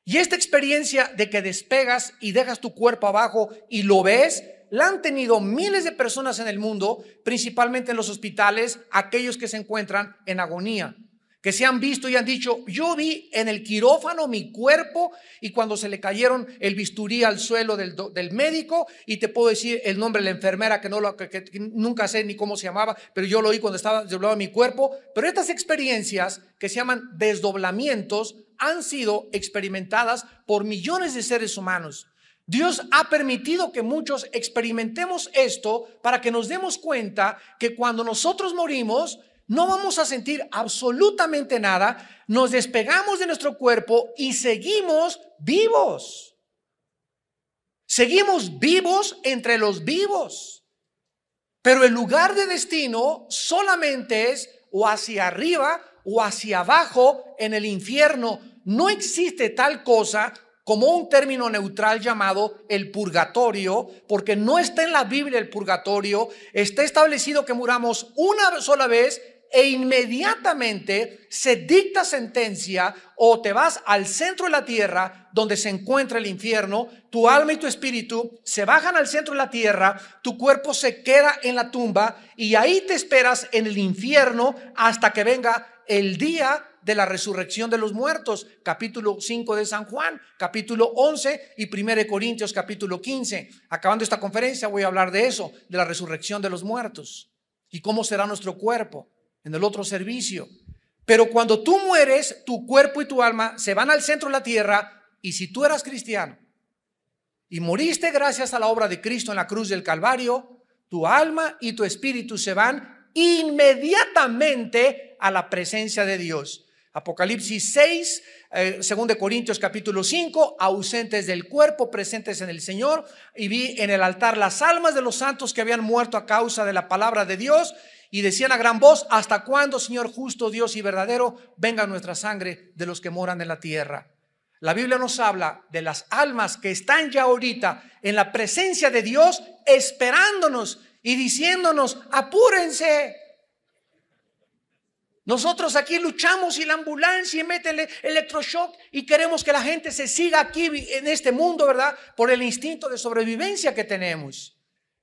Y esta experiencia de que despegas y dejas tu cuerpo abajo y lo ves, la han tenido miles de personas en el mundo, principalmente en los hospitales, aquellos que se encuentran en agonía que se han visto y han dicho, yo vi en el quirófano mi cuerpo y cuando se le cayeron el bisturí al suelo del, médico y te puedo decir el nombre de la enfermera que, no lo, que, nunca sé ni cómo se llamaba, pero yo lo vi cuando estaba doblado mi cuerpo. Pero estas experiencias que se llaman desdoblamientos han sido experimentadas por millones de seres humanos. Dios ha permitido que muchos experimentemos esto para que nos demos cuenta que cuando nosotros morimos, no vamos a sentir absolutamente nada, nos despegamos de nuestro cuerpo y seguimos vivos. Seguimos vivos entre los vivos. Pero el lugar de destino solamente es o hacia arriba o hacia abajo en el infierno. No existe tal cosa como un término neutral llamado el purgatorio, porque no está en la Biblia el purgatorio, está establecido que muramos una sola vez e inmediatamente se dicta sentencia o te vas al centro de la tierra donde se encuentra el infierno, tu alma y tu espíritu se bajan al centro de la tierra, tu cuerpo se queda en la tumba y ahí te esperas en el infierno hasta que venga el día de la resurrección de los muertos, capítulo 5 de San Juan, capítulo 11 y 1 Corintios, capítulo 15. Acabando esta conferencia voy a hablar de eso, de la resurrección de los muertos y cómo será nuestro cuerpo en el otro servicio. Pero cuando tú mueres, tu cuerpo y tu alma se van al centro de la tierra y si tú eras cristiano y moriste gracias a la obra de Cristo en la cruz del Calvario, tu alma y tu espíritu se van inmediatamente a la presencia de Dios. Apocalipsis 6, segundo 2 Corintios capítulo 5, ausentes del cuerpo, presentes en el Señor, y vi en el altar las almas de los santos que habían muerto a causa de la palabra de Dios y decían a gran voz, ¿hasta cuándo, Señor justo, Dios y verdadero, venga nuestra sangre de los que moran en la tierra? La Biblia nos habla de las almas que están ya ahorita en la presencia de Dios esperándonos y diciéndonos, apúrense. Nosotros aquí luchamos y la ambulancia y métele electroshock y queremos que la gente se siga aquí en este mundo, ¿verdad? Por el instinto de sobrevivencia que tenemos.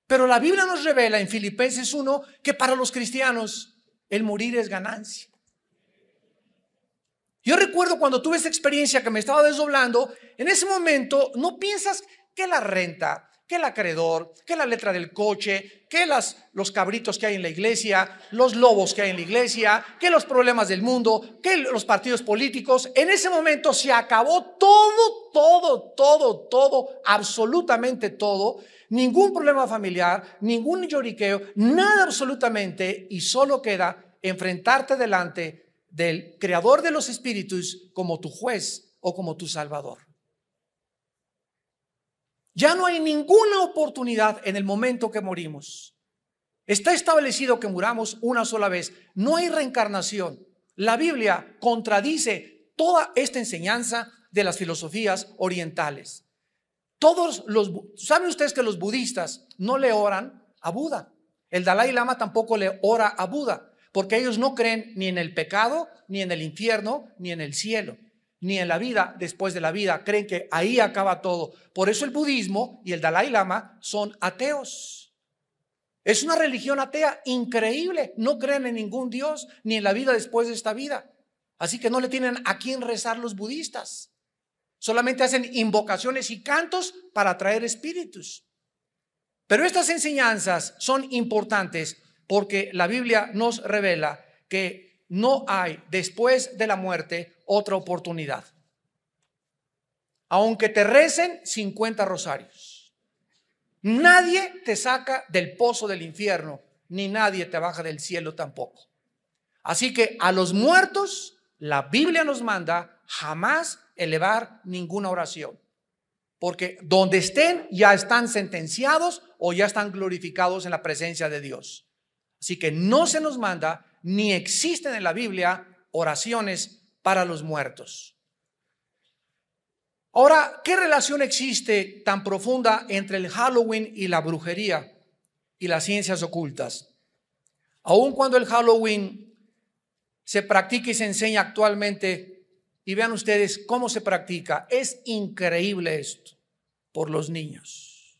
Pero la Biblia nos revela en Filipenses 1 que para los cristianos el morir es ganancia. Yo recuerdo cuando tuve esta experiencia que me estaba desdoblando, en ese momento no piensas que la renta, que el acreedor, que la letra del coche, que las, los cabritos que hay en la iglesia, los lobos que hay en la iglesia, que los problemas del mundo, que los partidos políticos. En ese momento se acabó todo, todo, todo, todo, absolutamente todo ningún problema familiar, ningún lloriqueo, nada absolutamente, y solo queda enfrentarte delante del Creador de los Espíritus como tu juez o como tu Salvador. Ya no hay ninguna oportunidad en el momento que morimos. Está establecido que muramos una sola vez. No hay reencarnación. La Biblia contradice toda esta enseñanza de las filosofías orientales. Todos los, ¿saben ustedes que los budistas no le oran a Buda? El Dalai Lama tampoco le ora a Buda, porque ellos no creen ni en el pecado, ni en el infierno, ni en el cielo, ni en la vida después de la vida. Creen que ahí acaba todo. Por eso el budismo y el Dalai Lama son ateos. Es una religión atea increíble. No creen en ningún Dios ni en la vida después de esta vida. Así que no le tienen a quién rezar los budistas. Solamente hacen invocaciones y cantos para atraer espíritus. Pero estas enseñanzas son importantes porque la Biblia nos revela que no hay después de la muerte otra oportunidad. Aunque te recen 50 rosarios, nadie te saca del pozo del infierno, ni nadie te baja del cielo tampoco. Así que a los muertos, la Biblia nos manda jamás elevar ninguna oración. Porque donde estén ya están sentenciados o ya están glorificados en la presencia de Dios. Así que no se nos manda ni existen en la Biblia oraciones para los muertos. Ahora, ¿qué relación existe tan profunda entre el Halloween y la brujería y las ciencias ocultas? Aun cuando el Halloween se practica y se enseña actualmente, y vean ustedes cómo se practica. Es increíble esto por los niños.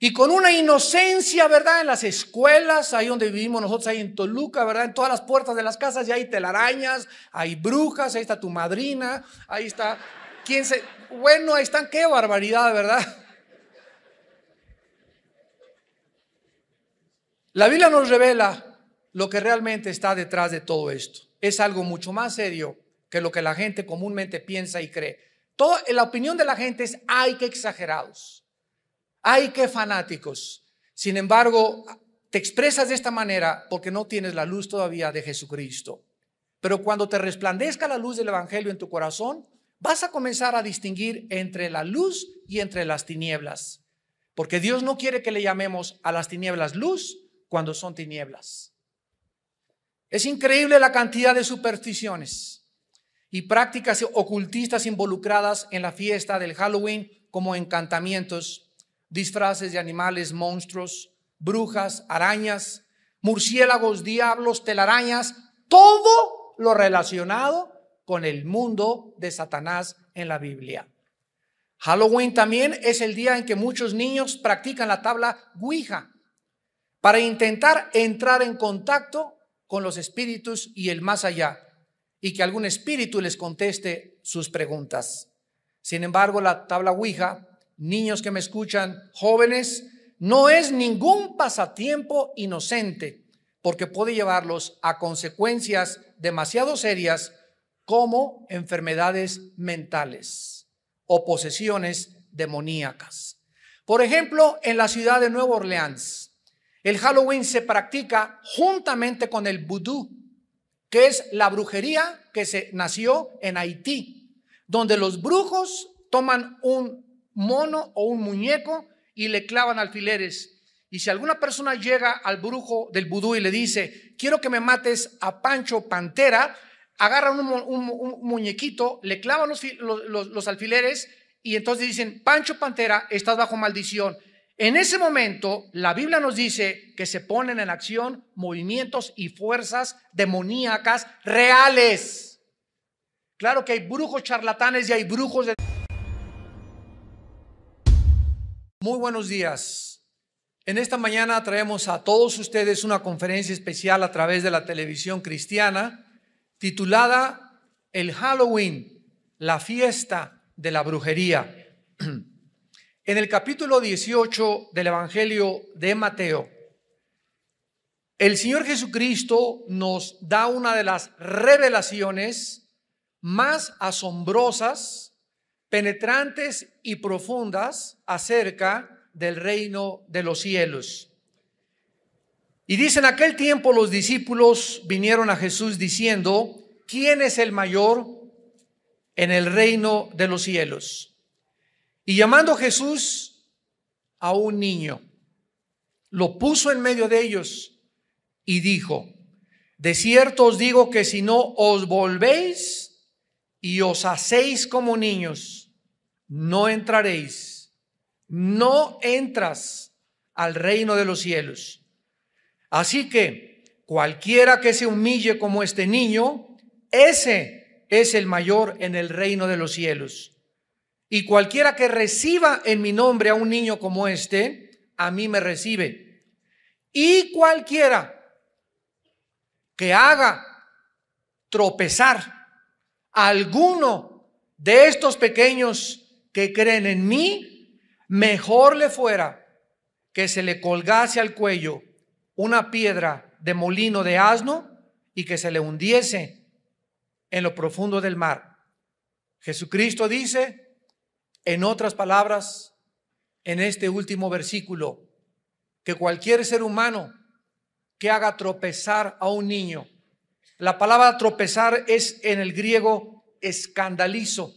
Y con una inocencia, ¿verdad? En las escuelas, ahí donde vivimos nosotros, ahí en Toluca, ¿verdad? En todas las puertas de las casas, ya hay telarañas, hay brujas, ahí está tu madrina, ahí está... ¿Quién se... Bueno, ahí están, qué barbaridad, ¿verdad? La Biblia nos revela lo que realmente está detrás de todo esto es algo mucho más serio que lo que la gente comúnmente piensa y cree. Todo, la opinión de la gente es, hay que exagerados, hay que fanáticos. Sin embargo, te expresas de esta manera porque no tienes la luz todavía de Jesucristo. Pero cuando te resplandezca la luz del Evangelio en tu corazón, vas a comenzar a distinguir entre la luz y entre las tinieblas. Porque Dios no quiere que le llamemos a las tinieblas luz cuando son tinieblas. Es increíble la cantidad de supersticiones y prácticas ocultistas involucradas en la fiesta del Halloween, como encantamientos, disfraces de animales, monstruos, brujas, arañas, murciélagos, diablos, telarañas, todo lo relacionado con el mundo de Satanás en la Biblia. Halloween también es el día en que muchos niños practican la tabla Ouija para intentar entrar en contacto con los espíritus y el más allá, y que algún espíritu les conteste sus preguntas. Sin embargo, la tabla Ouija, niños que me escuchan, jóvenes, no es ningún pasatiempo inocente, porque puede llevarlos a consecuencias demasiado serias como enfermedades mentales o posesiones demoníacas. Por ejemplo, en la ciudad de Nueva Orleans, el Halloween se practica juntamente con el vudú, que es la brujería que se nació en Haití, donde los brujos toman un mono o un muñeco y le clavan alfileres. Y si alguna persona llega al brujo del vudú y le dice, quiero que me mates a Pancho Pantera, agarran un, muñequito, le clavan los alfileres y entonces dicen, Pancho Pantera, estás bajo maldición. En ese momento, la Biblia nos dice que se ponen en acción movimientos y fuerzas demoníacas reales. Claro que hay brujos charlatanes y hay brujos de... Muy buenos días. En esta mañana traemos a todos ustedes una conferencia especial a través de la televisión cristiana titulada El Halloween, la fiesta de la brujería. En el capítulo 18 del Evangelio de Mateo, el Señor Jesucristo nos da una de las revelaciones más asombrosas, penetrantes y profundas acerca del reino de los cielos. Y dice, en aquel tiempo los discípulos vinieron a Jesús diciendo, ¿quién es el mayor en el reino de los cielos? Y llamando Jesús a un niño, lo puso en medio de ellos y dijo, de cierto os digo que si no os volvéis y os hacéis como niños, no entraréis, no entras al reino de los cielos. Así que cualquiera que se humille como este niño, ese es el mayor en el reino de los cielos. Y cualquiera que reciba en mi nombre a un niño como este, a mí me recibe. Y cualquiera que haga tropezar a alguno de estos pequeños que creen en mí, mejor le fuera que se le colgase al cuello una piedra de molino de asno y que se le hundiese en lo profundo del mar. Jesucristo dice, en otras palabras, en este último versículo, que cualquier ser humano que haga tropezar a un niño, la palabra tropezar es en el griego escandalizo,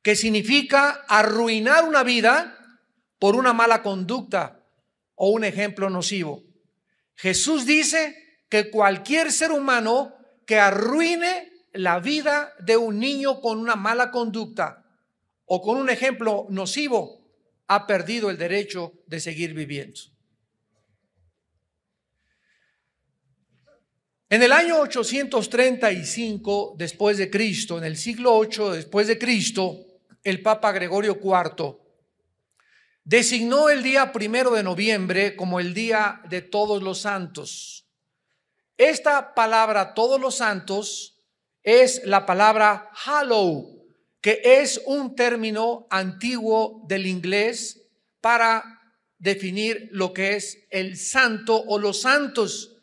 que significa arruinar una vida por una mala conducta o un ejemplo nocivo. Jesús dice que cualquier ser humano que arruine la vida de un niño con una mala conducta, o con un ejemplo nocivo, ha perdido el derecho de seguir viviendo. En el año 835 después de Cristo, en el siglo 8 después de Cristo, el Papa Gregorio IV designó el día primero de noviembre como el día de todos los santos. Esta palabra todos los santos es la palabra hallow que es un término antiguo del inglés para definir lo que es el santo o los santos.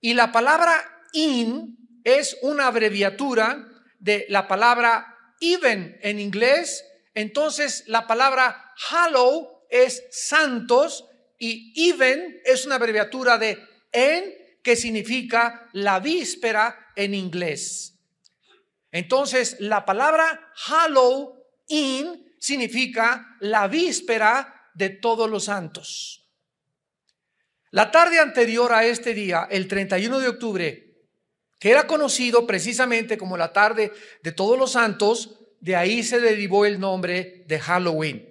Y la palabra in es una abreviatura de la palabra even en inglés. Entonces la palabra hallow es santos y even es una abreviatura de en que significa la víspera en inglés. Entonces, la palabra Halloween significa la víspera de todos los santos. La tarde anterior a este día, el 31 de octubre, que era conocido precisamente como la tarde de todos los santos, de ahí se derivó el nombre de Halloween.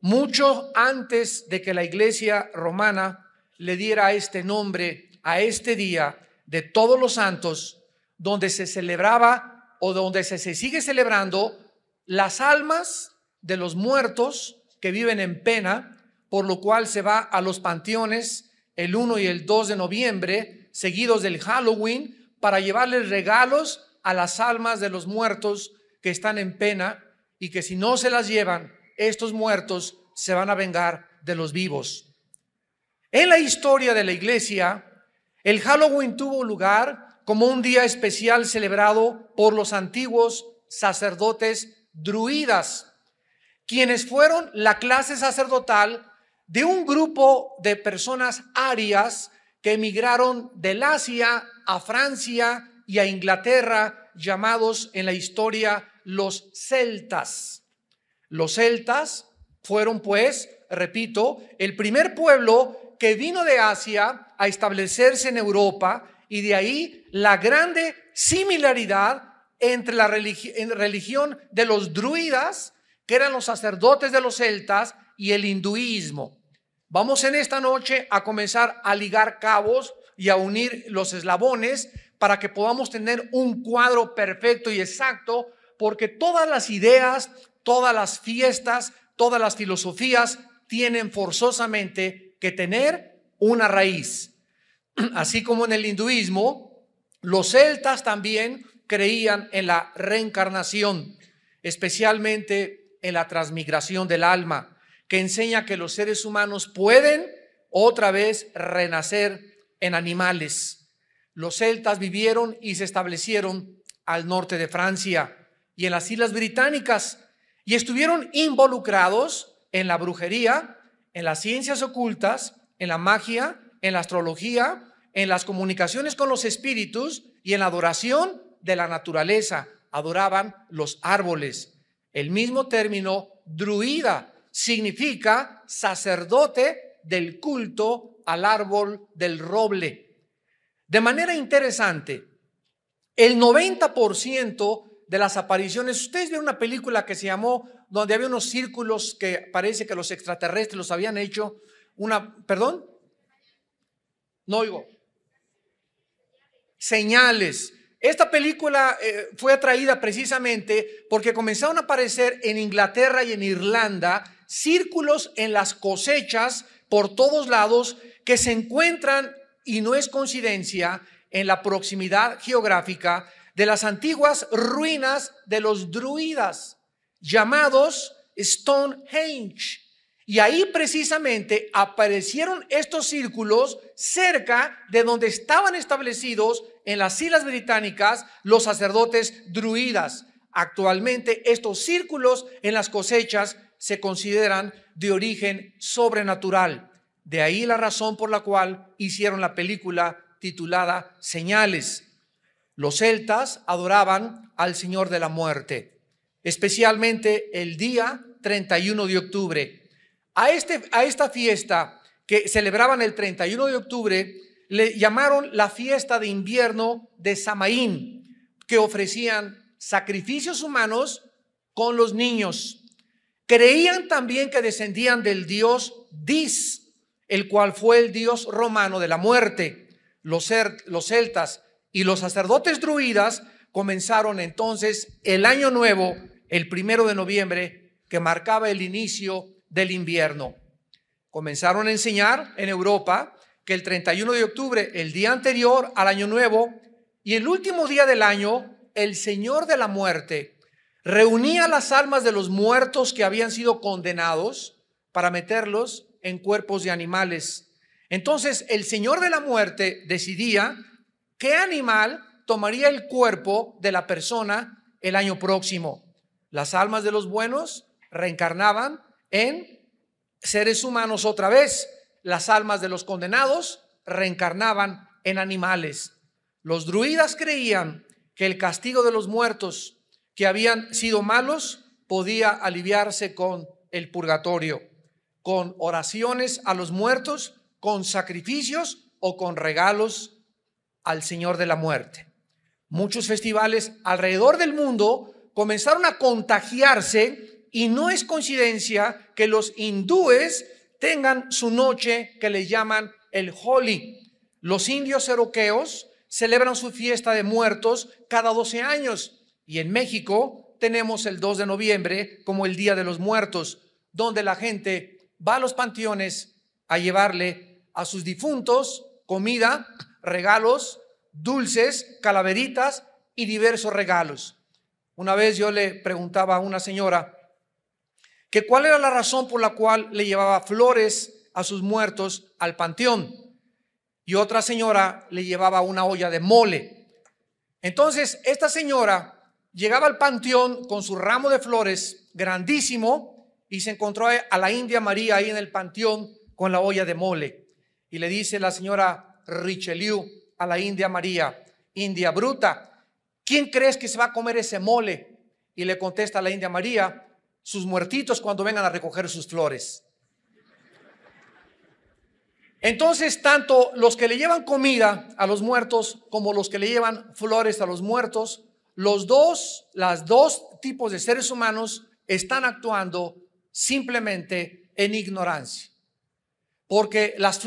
Mucho antes de que la iglesia romana le diera este nombre a este día de todos los santos, donde se celebraba o donde se, sigue celebrando las almas de los muertos que viven en pena, por lo cual se va a los panteones el 1 y el 2 de noviembre, seguidos del Halloween, para llevarles regalos a las almas de los muertos que están en pena y que si no se las llevan, estos muertos se van a vengar de los vivos. En la historia de la iglesia, el Halloween tuvo lugar como un día especial celebrado por los antiguos sacerdotes druidas, quienes fueron la clase sacerdotal de un grupo de personas arias que emigraron del Asia a Francia y a Inglaterra, llamados en la historia los celtas. Los celtas fueron, pues, repito, el primer pueblo que vino de Asia a establecerse en Europa y de ahí la grande similaridad entre la religión de los druidas, que eran los sacerdotes de los celtas, y el hinduismo. Vamos en esta noche a comenzar a ligar cabos y a unir los eslabones para que podamos tener un cuadro perfecto y exacto, porque todas las ideas, todas las fiestas, todas las filosofías tienen forzosamente que tener una raíz. así como en el hinduismo, los celtas también creían en la reencarnación, especialmente en la transmigración del alma, que enseña que los seres humanos pueden otra vez renacer en animales. Los celtas vivieron y se establecieron al norte de Francia y en las Islas Británicas y estuvieron involucrados en la brujería, en las ciencias ocultas, en la magia, en la astrología, en las comunicaciones con los espíritus y en la adoración de la naturaleza. Adoraban los árboles. El mismo término druida significa sacerdote del culto al árbol del roble. De manera interesante, el 90% de las apariciones, ustedes vieron una película que se llamó, donde había unos círculos que parece que los extraterrestres los habían hecho, una, perdón, no oigo, señales. Esta película eh, fue atraída precisamente porque comenzaron a aparecer en Inglaterra y en Irlanda círculos en las cosechas por todos lados que se encuentran, y no es coincidencia, en la proximidad geográfica de las antiguas ruinas de los druidas llamados Stonehenge. Y ahí precisamente aparecieron estos círculos cerca de donde estaban establecidos en las Islas Británicas los sacerdotes druidas. Actualmente estos círculos en las cosechas se consideran de origen sobrenatural. De ahí la razón por la cual hicieron la película titulada Señales. Los celtas adoraban al Señor de la Muerte, especialmente el día 31 de octubre, a, este, a esta fiesta que celebraban el 31 de octubre, le llamaron la fiesta de invierno de Samaín, que ofrecían sacrificios humanos con los niños. Creían también que descendían del dios Dis, el cual fue el dios romano de la muerte. Los, los celtas y los sacerdotes druidas comenzaron entonces el año nuevo, el primero de noviembre, que marcaba el inicio del invierno. Comenzaron a enseñar en Europa que el 31 de octubre, el día anterior al Año Nuevo, y el último día del año, el Señor de la muerte reunía las almas de los muertos que habían sido condenados para meterlos en cuerpos de animales. Entonces el Señor de la muerte decidía qué animal tomaría el cuerpo de la persona el año próximo. Las almas de los buenos reencarnaban en seres humanos otra vez. Las almas de los condenados reencarnaban en animales. Los druidas creían que el castigo de los muertos que habían sido malos podía aliviarse con el purgatorio, con oraciones a los muertos, con sacrificios o con regalos al Señor de la muerte. Muchos festivales alrededor del mundo comenzaron a contagiarse y no es coincidencia que los hindúes tengan su noche que le llaman el Holi. Los indios eroqueos celebran su fiesta de muertos cada 12 años y en México tenemos el 2 de noviembre como el Día de los Muertos, donde la gente va a los panteones a llevarle a sus difuntos comida, regalos, dulces, calaveritas y diversos regalos. Una vez yo le preguntaba a una señora, cuál era la razón por la cual le llevaba flores a sus muertos al panteón y otra señora le llevaba una olla de mole. Entonces, esta señora llegaba al panteón con su ramo de flores grandísimo y se encontró a la India María ahí en el panteón con la olla de mole. Y le dice la señora Richelieu a la India María, India bruta, ¿quién crees que se va a comer ese mole? Y le contesta la India María, sus muertitos cuando vengan a recoger sus flores. Entonces, tanto los que le llevan comida a los muertos como los que le llevan flores a los muertos, los dos, las dos tipos de seres humanos están actuando simplemente en ignorancia. Porque las